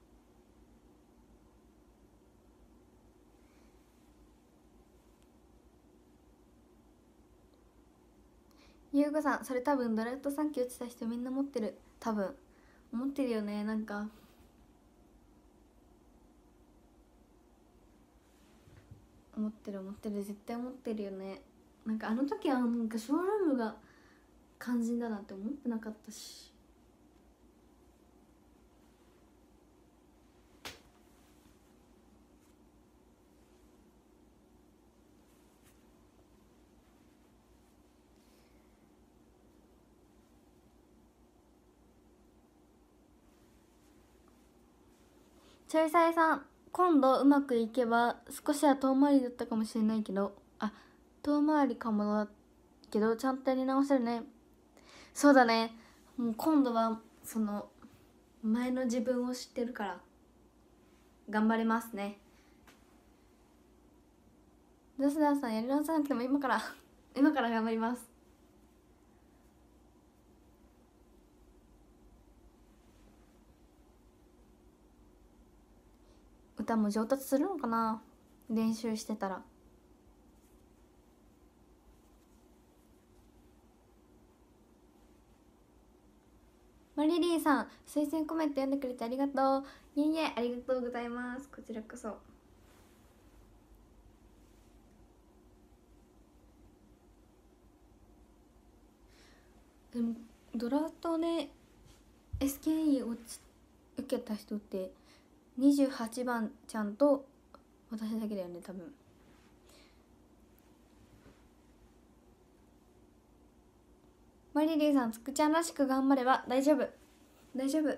ゆうさんそれ多分ドラフト3期落ちた人みんな持ってる多分持ってるよねなんか持ってる持ってる絶対持ってるよねなんかあの時はなんかショールームが肝心だなんて思ってなかったしちょいさイさん今度うまくいけば少しは遠回りだったかもしれないけどあ遠回りかもだけどちゃんとやり直せるねそうだねもう今度はその前の自分を知ってるから頑張りますねジョスダーさんやり直さなくても今から今から頑張ります歌も上達するのかな練習してたらマリリーさん推薦コメント読んでくれてありがとういえいえありがとうございますこちらこそでもドラフトで SKE を受けた人って28番ちゃんと私だけだよね多分マリリーさんつくちゃんらしく頑張れば大丈夫大丈夫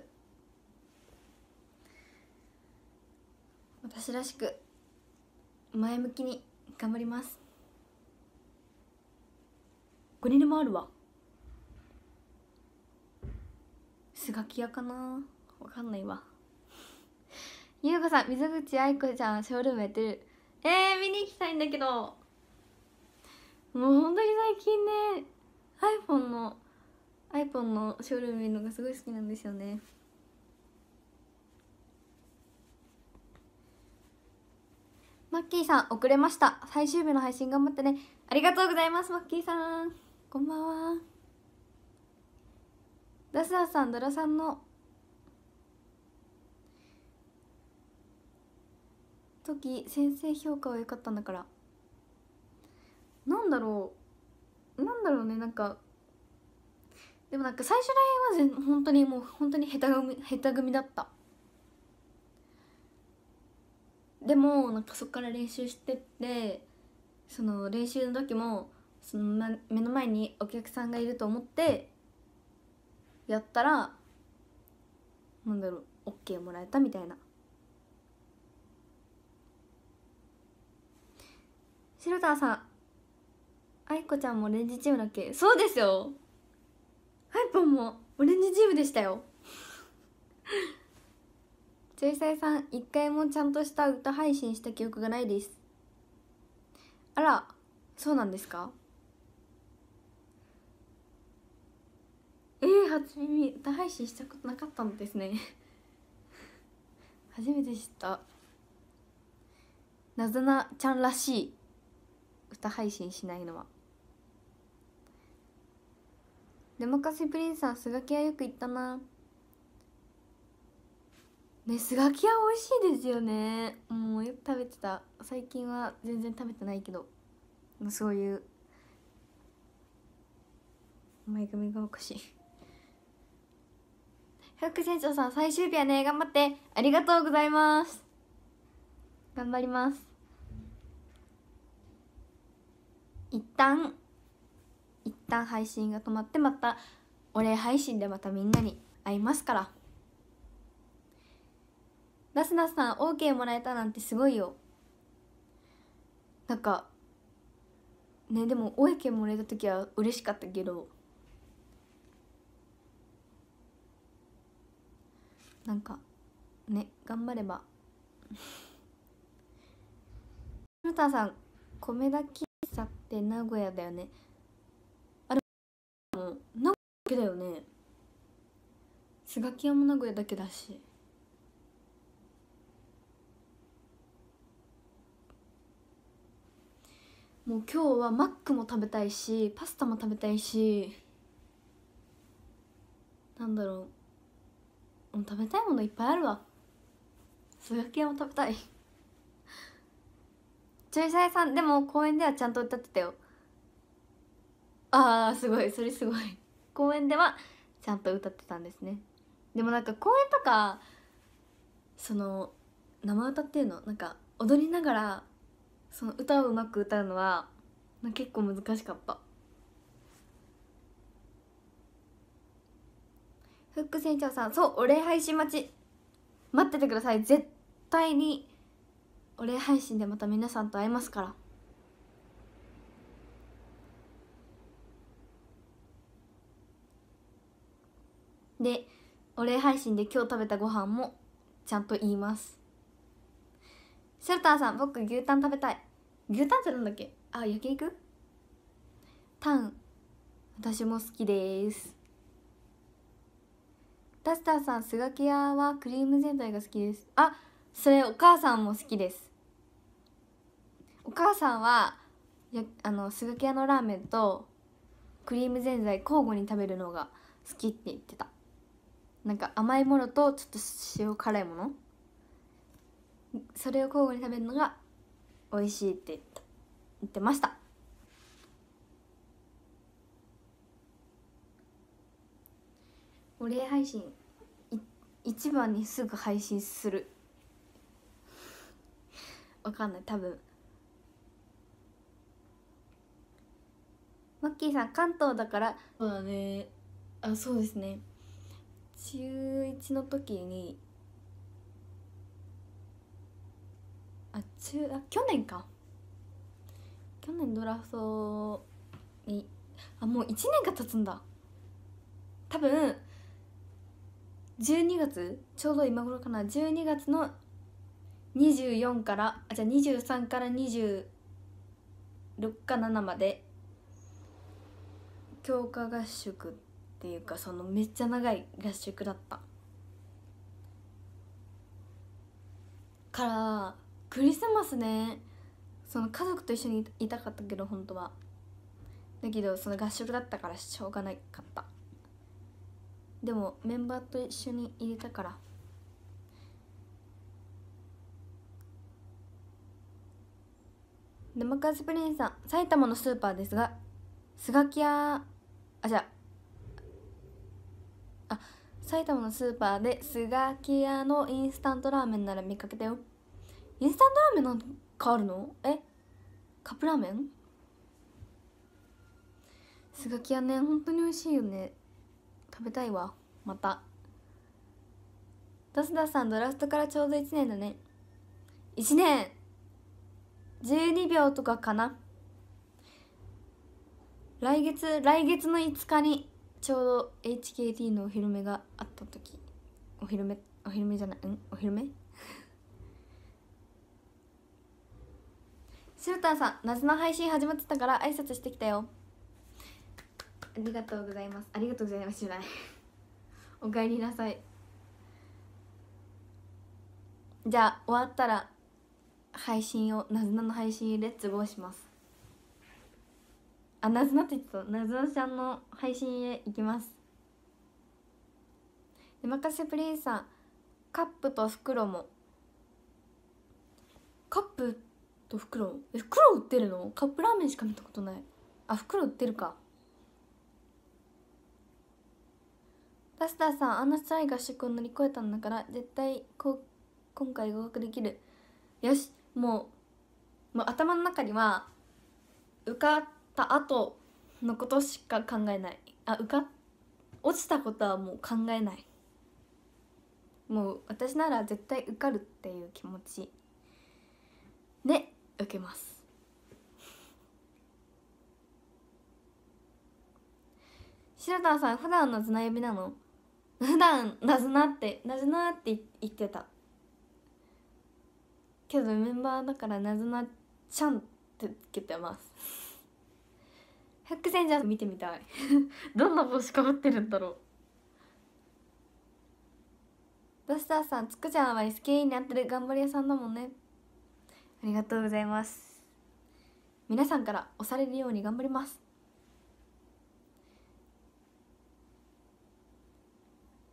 私らしく前向きに頑張りますグリルもあるわスガキ屋かなわかんないわゆうこさん水口愛子ちゃんショールームやってるえー、見に行きたいんだけどもう本当に最近ね iPhone の iPhone のショールーム見るのがすごい好きなんですよねマッキーさん遅れました最終日の配信頑張ってねありがとうございますマッキーさんこんばんはダスダさんドラさんの時先生評価は良かったんだからなんだろうなんだろうねなんかでもなんか最初らへんは全本当にもう本当に下手組下手組だったでもなんかそっから練習してってその練習の時もその、目の前にお客さんがいると思ってやったらなんだろう OK もらえたみたいな白田さん愛子ちゃんもオレンジチームだっけそうですよハイポンもオレンジチームでしたよ中西 さん一回もちゃんとした歌配信した記憶がないですあらそうなんですかえー、初耳歌配信したことなかったんですね 初めて知ったなずなちゃんらしいタ配信しないのはデモカシプリンさんスガキ屋よく行ったなねスガキ屋美味しいですよねもうよく食べてた最近は全然食べてないけどそういう前髪がおかしい百船長さん最終日はね頑張ってありがとうございます頑張ります一旦一旦配信が止まってまたお礼配信でまたみんなに会いますからなスなスさん OK もらえたなんてすごいよなんかねでも OK もらえた時は嬉しかったけどなんかね頑張れば古田 さん米炊きで名古屋だよねあれも名古屋だけだよね菅木キも名古屋だけだしもう今日はマックも食べたいしパスタも食べたいしなんだろうう食べたいものいっぱいあるわ菅木キも食べたいちょいささんでも公演ではちゃんと歌ってたよあーすごいそれすごい公演ではちゃんと歌ってたんですねでもなんか公演とかその生歌っていうのなんか踊りながらその歌をうまく歌うのは結構難しかったフック船長さんそうお礼配信待ち待っててください絶対にお礼配信でまた皆さんと会えますからでお礼配信で今日食べたご飯もちゃんと言いますシェルターさん僕牛タン食べたい牛タンってなんだっけあ焼肉タン私も好きですダスターさんスガキ屋はクリーム全体が好きですあそれお母さんも好きですお母さんはやあのスがキ屋のラーメンとクリームぜんざい交互に食べるのが好きって言ってたなんか甘いものとちょっと塩辛いものそれを交互に食べるのが美味しいって言ってましたお礼配信一番にすぐ配信するわかんない多分マッキーさん関東だからそうだねあそうですね中1の時にあ中あ去年か去年ドラフトにあもう1年が経つんだ多分12月ちょうど今頃かな12月の24からあじゃあ23から26か7まで強化合宿っていうかそのめっちゃ長い合宿だったからクリスマスねその家族と一緒にいたかったけど本当はだけどその合宿だったからしょうがなかったでもメンバーと一緒に入れたから生活スプリンさん埼玉のスーパーですがスガキヤあじゃあ埼玉のスーパーでスガキヤのインスタントラーメンなら見かけたよインスタントラーメンなんかあるのえカップラーメンスガキヤね本当に美味しいよね食べたいわまたダスダさんドラフトからちょうど1年だね1年12秒とかかな来月来月の5日にちょうど HKT のお披露目があった時お披露目お披露目じゃないんお披露目 シューターさん夏の配信始まってたから挨拶してきたよありがとうございますありがとうございますじゃない おかえりなさいじゃあ終わったら配信をなずなの配信レッツゴーしますあなずなって言ってたちゃんの配信へ行きますでまかせプリンさんカップと袋もカップと袋え袋売ってるのカップラーメンしか見たことないあ袋売ってるかラスターさんあんな辛い合宿を乗り越えたんだから絶対こ今回合格できるよしもうもう頭の中には受かった後のことしか考えないあ受か落ちたことはもう考えないもう私なら絶対受かるっていう気持ちで受けます白田さん普段のずな呼びなの 普段なずなってなずなって言ってたけどメンバーだからなずなちゃんってつけてます百戦じゃ見てみたい どんな帽子かぶってるんだろうドスターさんつくちゃんは SKE になってる頑張り屋さんだもんねありがとうございます皆さんから押されるように頑張ります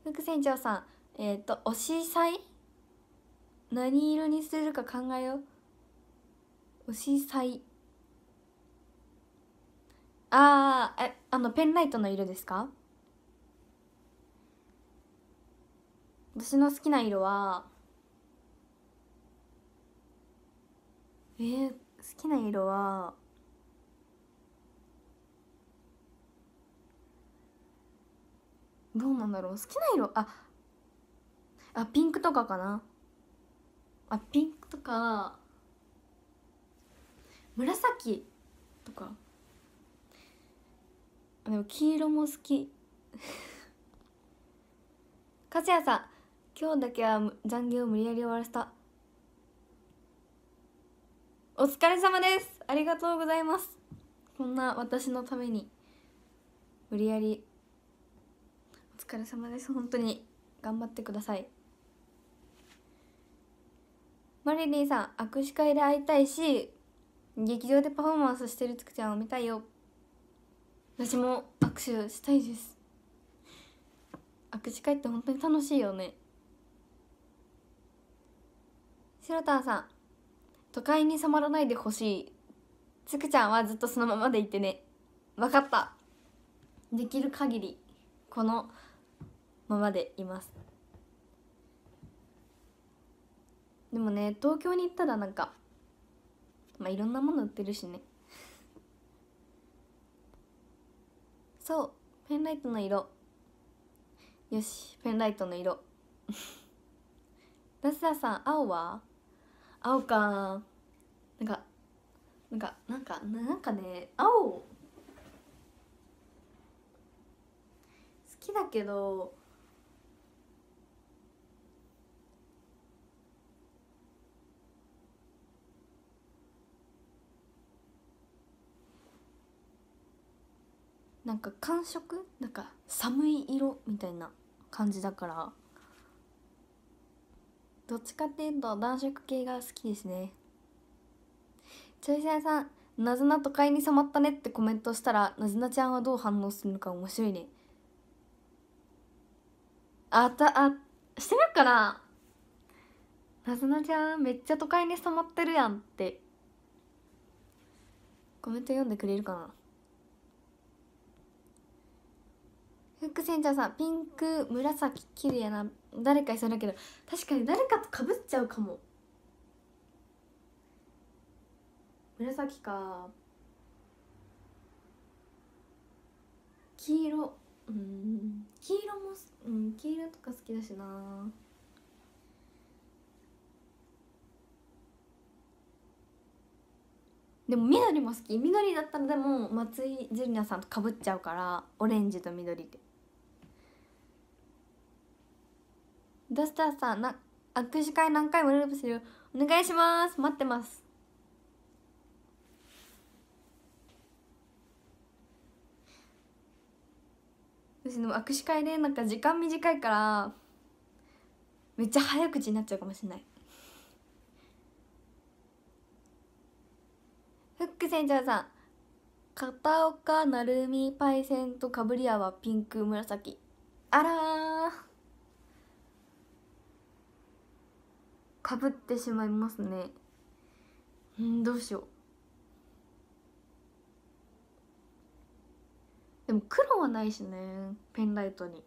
副船長さんえっ、ー、と推し祭何色にするか考えようおしい。あーえあのペンライトの色ですか私の好きな色はえー、好きな色はどうなんだろう好きな色ああピンクとかかなあピンクとか紫とかでも黄色も好きかつやさん今日だけは残業を無理やり終わらせたお疲れ様ですありがとうございますこんな私のために無理やりお疲れ様です本当に頑張ってくださいマリリンさん握手会で会いたいし劇場でパフォーマンスしてるつくちゃんを見たいよ私も握手したいです握手会って本当に楽しいよね白ロさん都会に染まらないでほしいつくちゃんはずっとそのままでいてね分かったできる限りこのままでいますでもね東京に行ったらなんかまあいろんなもの売ってるしねそうペンライトの色よしペンライトの色ラ スダさん青は青かなんかなんかなんかなんかね青好きだけどなんか寒色なんか寒い色みたいな感じだからどっちかっていうと暖色系が好きですねちょいさやさん「なずな都会に染まったね」ってコメントしたらなずなちゃんはどう反応するのか面白いねあたあしてるかななずなちゃんめっちゃ都会に染まってるやんってコメント読んでくれるかなフックセンチャーさんピンク紫綺麗な誰かいそうだけど確かに誰かとかぶっちゃうかも紫か黄色うん黄色も、うん、黄色とか好きだしなでも緑も好き緑だったらでも松井ジュリナさんとかぶっちゃうからオレンジと緑でドスターさんな握手会何回もループするお願いします待ってます私の握手会でなんか時間短いからめっちゃ早口になっちゃうかもしれないフック船長さん片岡成美パイセンとかぶりやはピンク紫あらかぶってしまいますねんどうしようでも黒はないしねペンライトに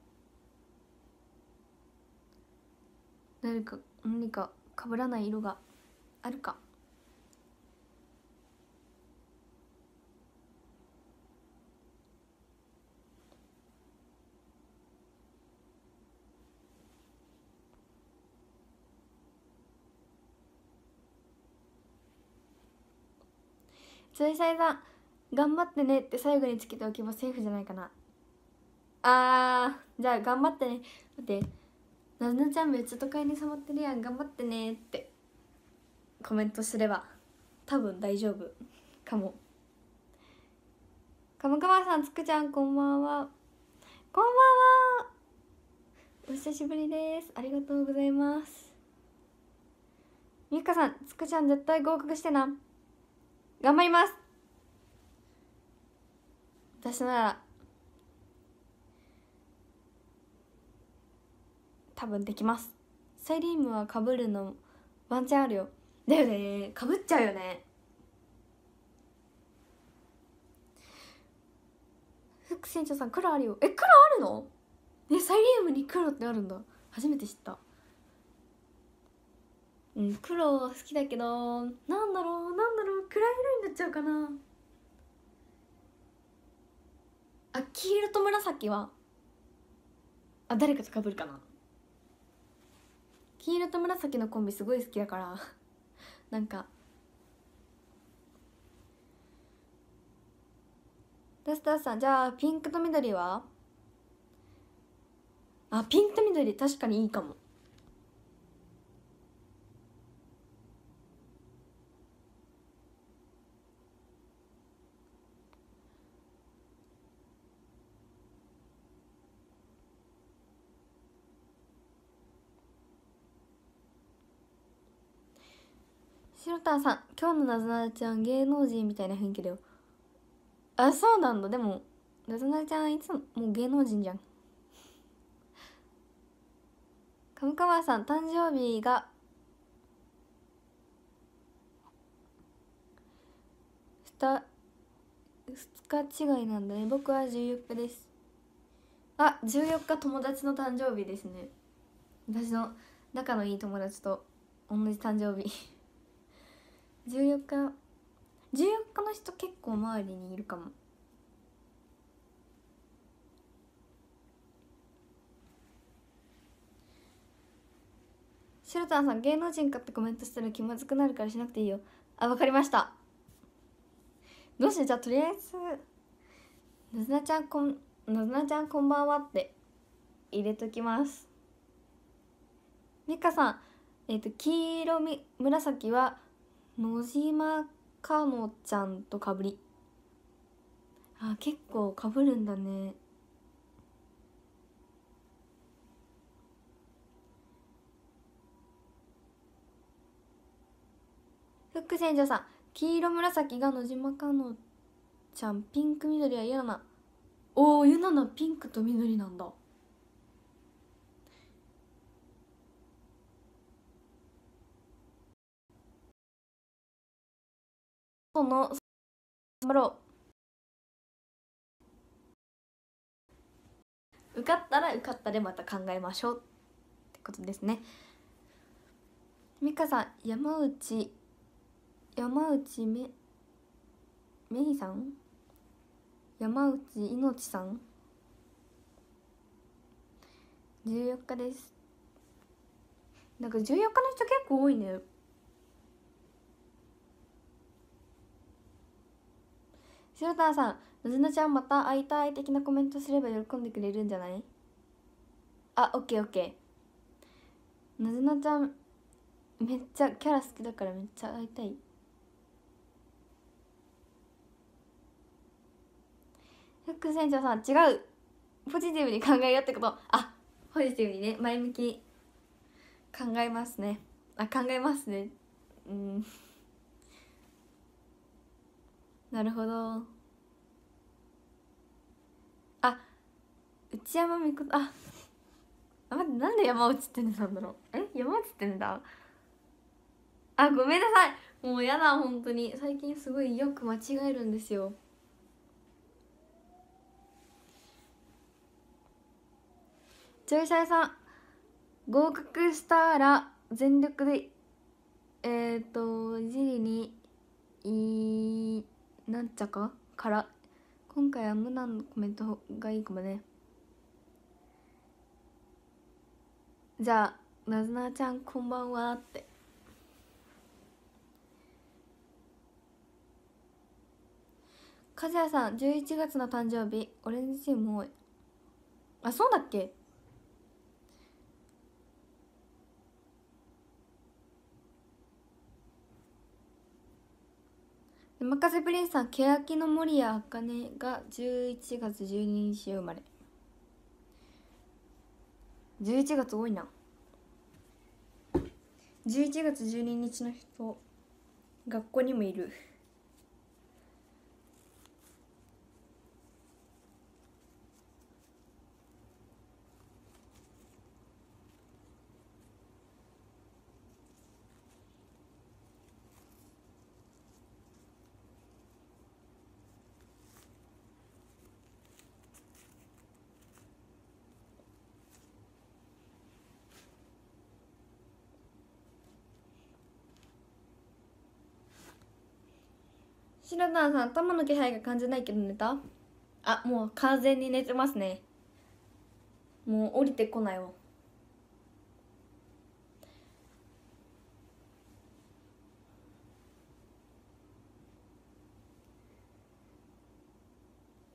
何か何かかぶらない色があるか水いさん頑張ってねって最後につけておけばセーフじゃないかなあーじゃあ頑張ってね待ってなずなちゃんめっちゃ都会に染まってるやん頑張ってねってコメントすれば多分大丈夫かもかまかまさんつくちゃんこんばんはこんばんはお久しぶりですありがとうございますみっかさんつくちゃん絶対合格してな頑張ります私なら多分できますサイリームはかぶるのワンチャンあるよだよねかぶっちゃうよね副船長さん黒あるよえ黒あるのえサイリウムに黒ってあるんだ初めて知ったうん、黒好きだけどなんだろうなんだろう暗い色になっちゃうかなあ黄色と紫はあ誰かとかぶるかな黄色と紫のコンビすごい好きだから なんかダスターさんじゃあピンクと緑はあピンクと緑確かにいいかも白田さん今日のなずなちゃん芸能人みたいな雰囲気だよあそうなんだでもなずなちゃんいつももう芸能人じゃん上川さん誕生日が2日違いなんだね僕は14日ですあ14日友達の誕生日ですね私の仲のいい友達と同じ誕生日14日14日の人結構周りにいるかもシロタンさん芸能人かってコメントしたら気まずくなるからしなくていいよあわかりましたどうしてじゃあとりあえず「のずなちゃんこんのずなちゃんこんばんは」って入れときますみかさんえっ、ー、と黄色み紫は野島かのちゃんとかぶりあ結構かぶるんだねフック船長さん黄色紫が野島かのちゃんピンク緑はゆななおおゆナなピンクと緑なんだその頑張ろう受かったら受かったでまた考えましょうってことですね美香さん山内山内めめいさん山内いのちさん14日ですなんか14日の人結構多いね白田さんなずなちゃんまた会いたい的なコメントすれば喜んでくれるんじゃないあオッケーオッケーなずなちゃんめっちゃキャラ好きだからめっちゃ会いたいフック船長さん違うポジティブに考えようってことあポジティブにね前向き考えますねあ考えますねうんなるほどあ内山美子ああ待ってなんで山内ってんだろうえ山内ってんだあごめんなさいもうやだ本当に最近すごいよく間違えるんですよ乗車いささん合格したら全力でえっ、ー、とジリにいなんちゃかから今回は無難のコメントがいいかもねじゃあなずなちゃんこんばんはって和也さん11月の誕生日オレンジチーム多いあそうだっけ任せプリンスさん欅のあか茜が11月12日生まれ11月多いな11月12日の人学校にもいる白ロさん頭の気配が感じないけど寝たあもう完全に寝てますねもう降りてこないわ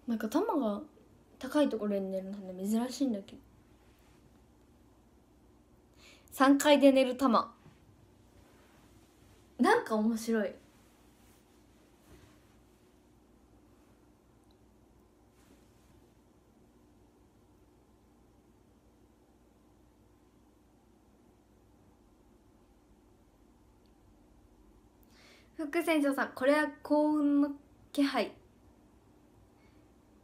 なんか玉が高いところに寝るなんて珍しいんだけど3階で寝る玉なんか面白い副船長さんこれは幸運の気配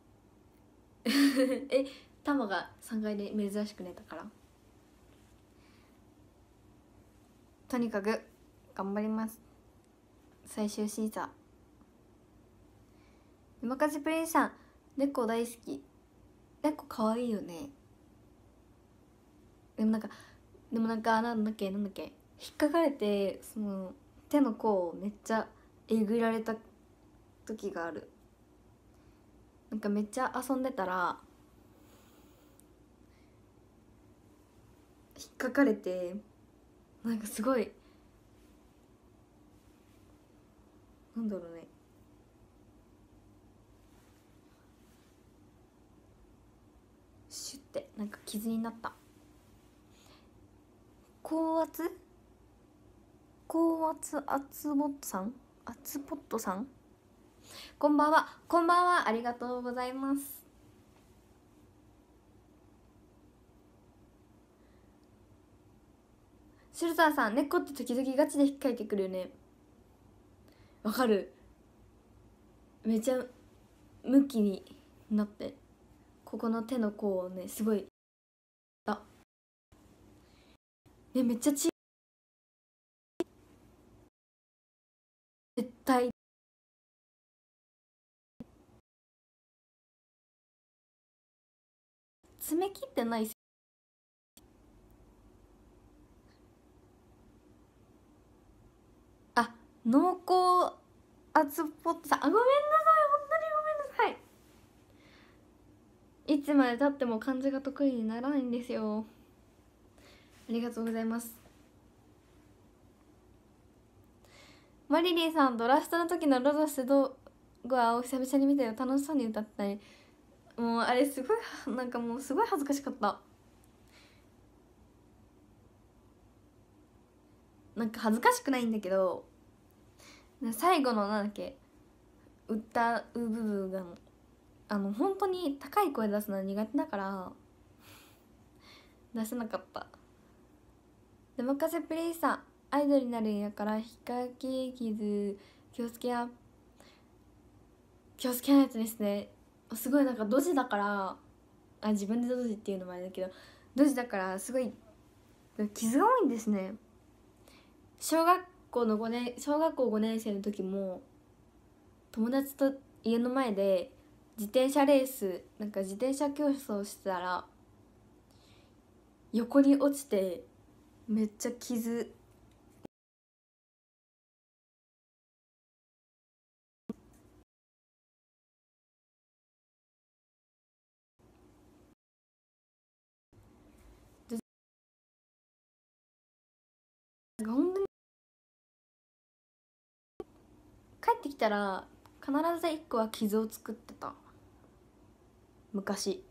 えタマが3階で珍しく寝たからとにかく頑張ります最終審査山火プリンさん猫大好き猫可愛いよねでもなんかでもなんかなんだっけなんだっけ引っかかれてその手の甲をめっちゃえぐられた時があるなんかめっちゃ遊んでたら引っかかれてなんかすごいなんだろうねシュッてなんか傷になった高圧高圧圧ボットさん圧ボットさんこんばんはこんばんはありがとうございますシルターさん猫って時々ガチで引っかいてくるよねわかるめちゃ向きになってここの手の甲をねすごいあねめっちゃち絶対詰め切ってないあ濃厚圧ポッさあごめんなさい本当にごめんなさいいつまでたっても漢字が得意にならないんですよありがとうございますマリリンさんドラストの時のロドス動画を久々に見たよ楽しそうに歌ったりもうあれすごいなんかもうすごい恥ずかしかったなんか恥ずかしくないんだけど最後のなんだっけ歌う部分があの本当に高い声出すのは苦手だから出せなかった「でまかせプレイさんアイドルになるんやからひっかき傷気をつけや気をつけないとですねすごいなんかドジだからあ自分でドジっていうのもあれだけどドジだからすごい傷が多いんですね小学校の5年小学校5年生の時も友達と家の前で自転車レースなんか自転車競争してたら横に落ちてめっちゃ傷帰ってきたら必ず1個は傷を作ってた昔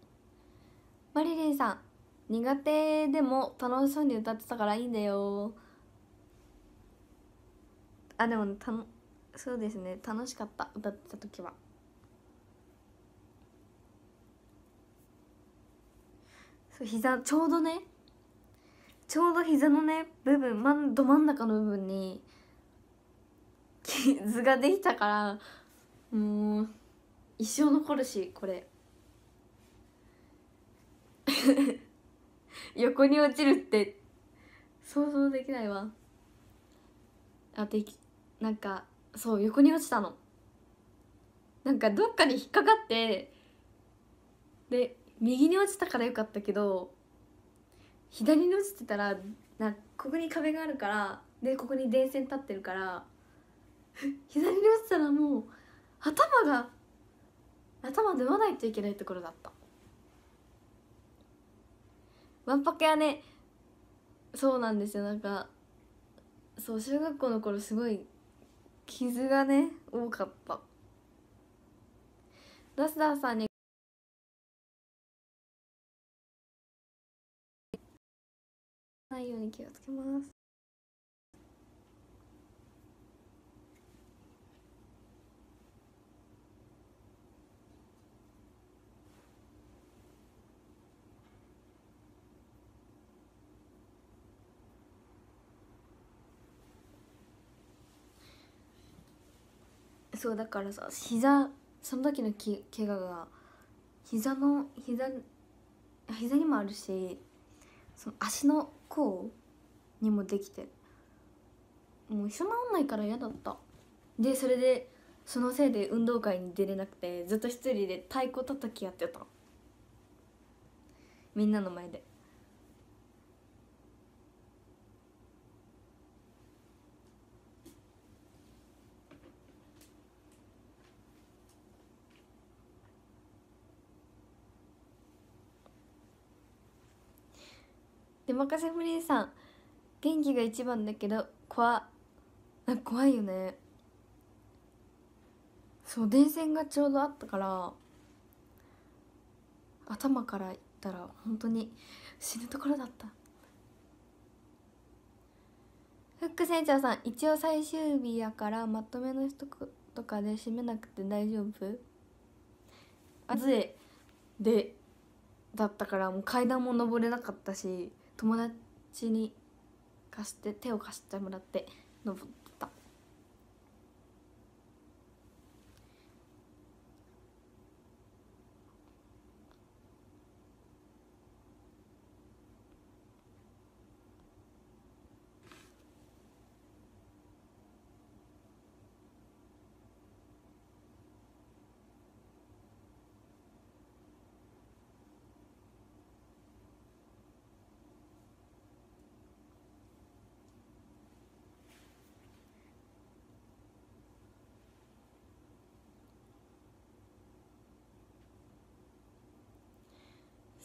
マリリンさん苦手でも楽しそうに歌ってたからいいんだよあでもたのそうですね楽しかった歌ってた時はそう膝ちょうどねちょうど膝のね部分まんど真ん中の部分に傷ができたからもう一生残るしこれ 横に落ちるって想像できないわあできなんかそう横に落ちたのなんかどっかに引っかかってで右に落ちたからよかったけど左に落ちてたらなここに壁があるからでここに電線立ってるから 左に落ちたらもう頭が頭でまないといけないところだったわんぱくはねそうなんですよなんかそう中学校の頃すごい傷がね多かったラスダーさんにないように気をつけますそうだからさ膝その時のけ怪我が膝の膝膝にもあるしその足の甲にもできてもう治んないから嫌だったでそれでそのせいで運動会に出れなくてずっと一人で太鼓叩きやってたみんなの前ででませフリーさん元気が一番だけど怖怖いよねそう電線がちょうどあったから頭からいったら本当に死ぬところだったフック船長さん一応最終日やからまとめの一言とかで締めなくて大丈夫あずえでだったからもう階段も登れなかったし友達に貸して手を貸してもらって登って。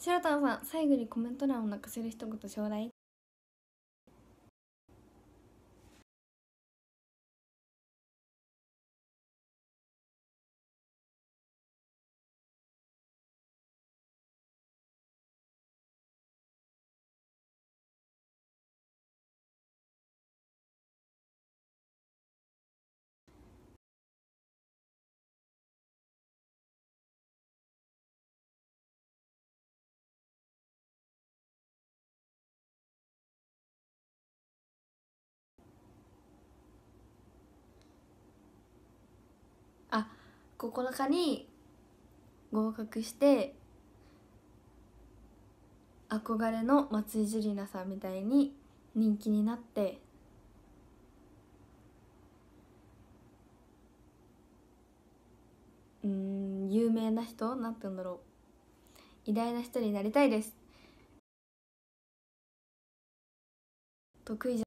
シャルタンさん最後にコメント欄を泣かせる一言ちょうだい9日に合格して憧れの松井樹里奈さんみたいに人気になってうん有名な人なんて言うんだろう偉大な人になりたいです得意じゃ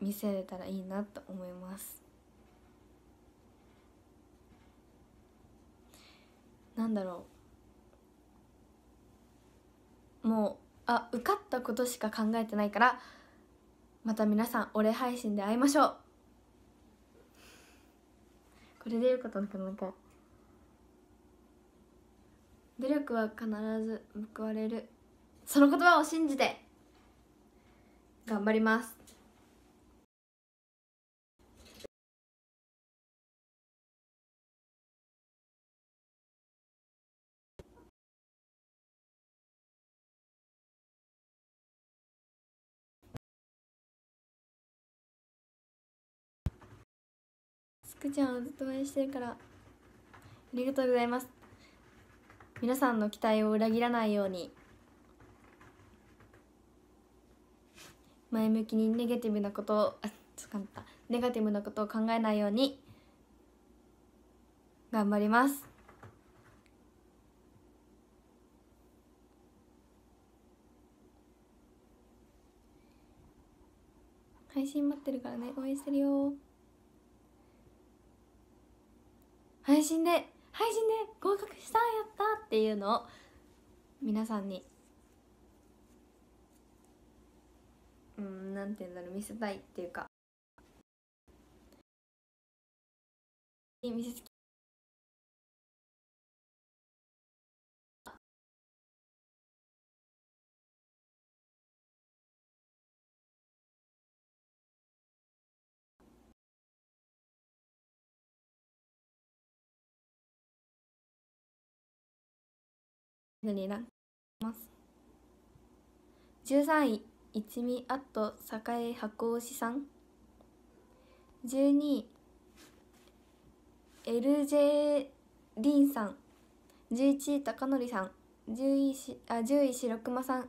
見せれたらいいなと思いますなんだろうもうあ受かったことしか考えてないからまた皆さんお礼配信で会いましょうこれでよかったのかなんか努力は必ず報われるその言葉を信じて頑張りますくちゃんをずっと応援してるからありがとうございます皆さんの期待を裏切らないように前向きにネガティブなことをあかんだネガティブなことを考えないように頑張ります配信待ってるからね応援してるよ配信で配信で合格したやったっていうのを皆さんにうんなんて言うんだろう見せたいっていうか見せつにラます13位一味アット栄箱推しさん12位 LJ リンさん11位高則さん10位しあ10位白熊さん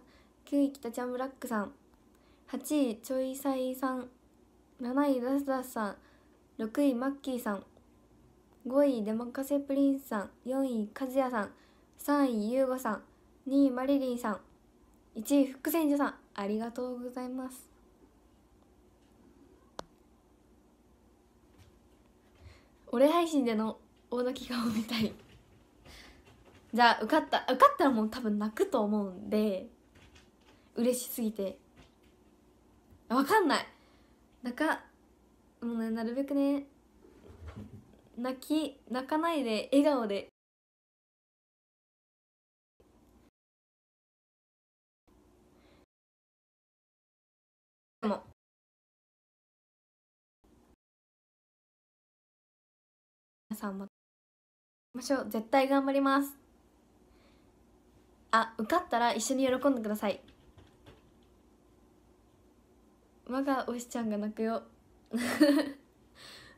9位北ちゃんブラックさん8位ちょいさいさん7位ダスダスさん6位マッキーさん5位出まかせプリンスさん4位カズヤさん3位ゆうごさん2位マリリンさん1位福泉寺さんありがとうございます俺配信での大泣き顔みたいじゃあ受かった受かったらもう多分泣くと思うんで嬉しすぎて分かんない泣かもうねなるべくね泣き泣かないで笑顔でさんもましょう絶対頑張りますあ受かったら一緒に喜んでください我がおしちゃんが泣くよ なか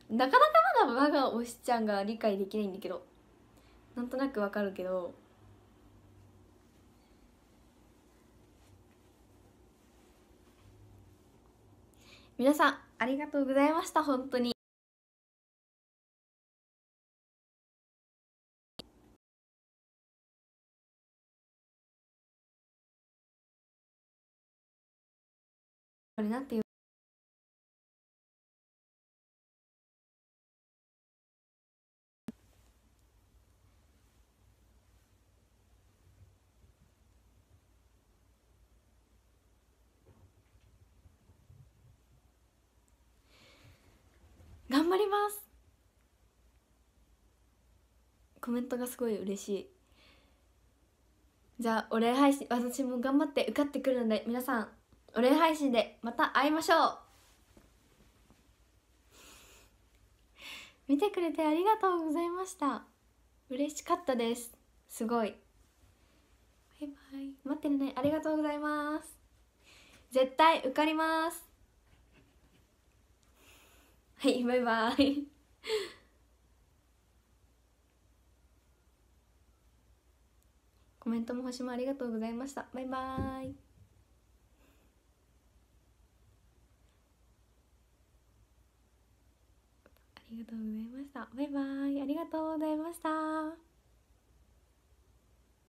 なかまだ我がおしちゃんが理解できないんだけどなんとなくわかるけど皆さんありがとうございました本当にれなんていう頑張りますコメントがすごい嬉しいじゃあお礼配信私も頑張って受かってくるので皆さんお礼配信でまた会いましょう見てくれてありがとうございました嬉しかったですすごいバイバイ待ってるねありがとうございます絶対受かりますはいバイバイコメントも星もありがとうございましたバイバイりがとうございましたバイバイありがとうございました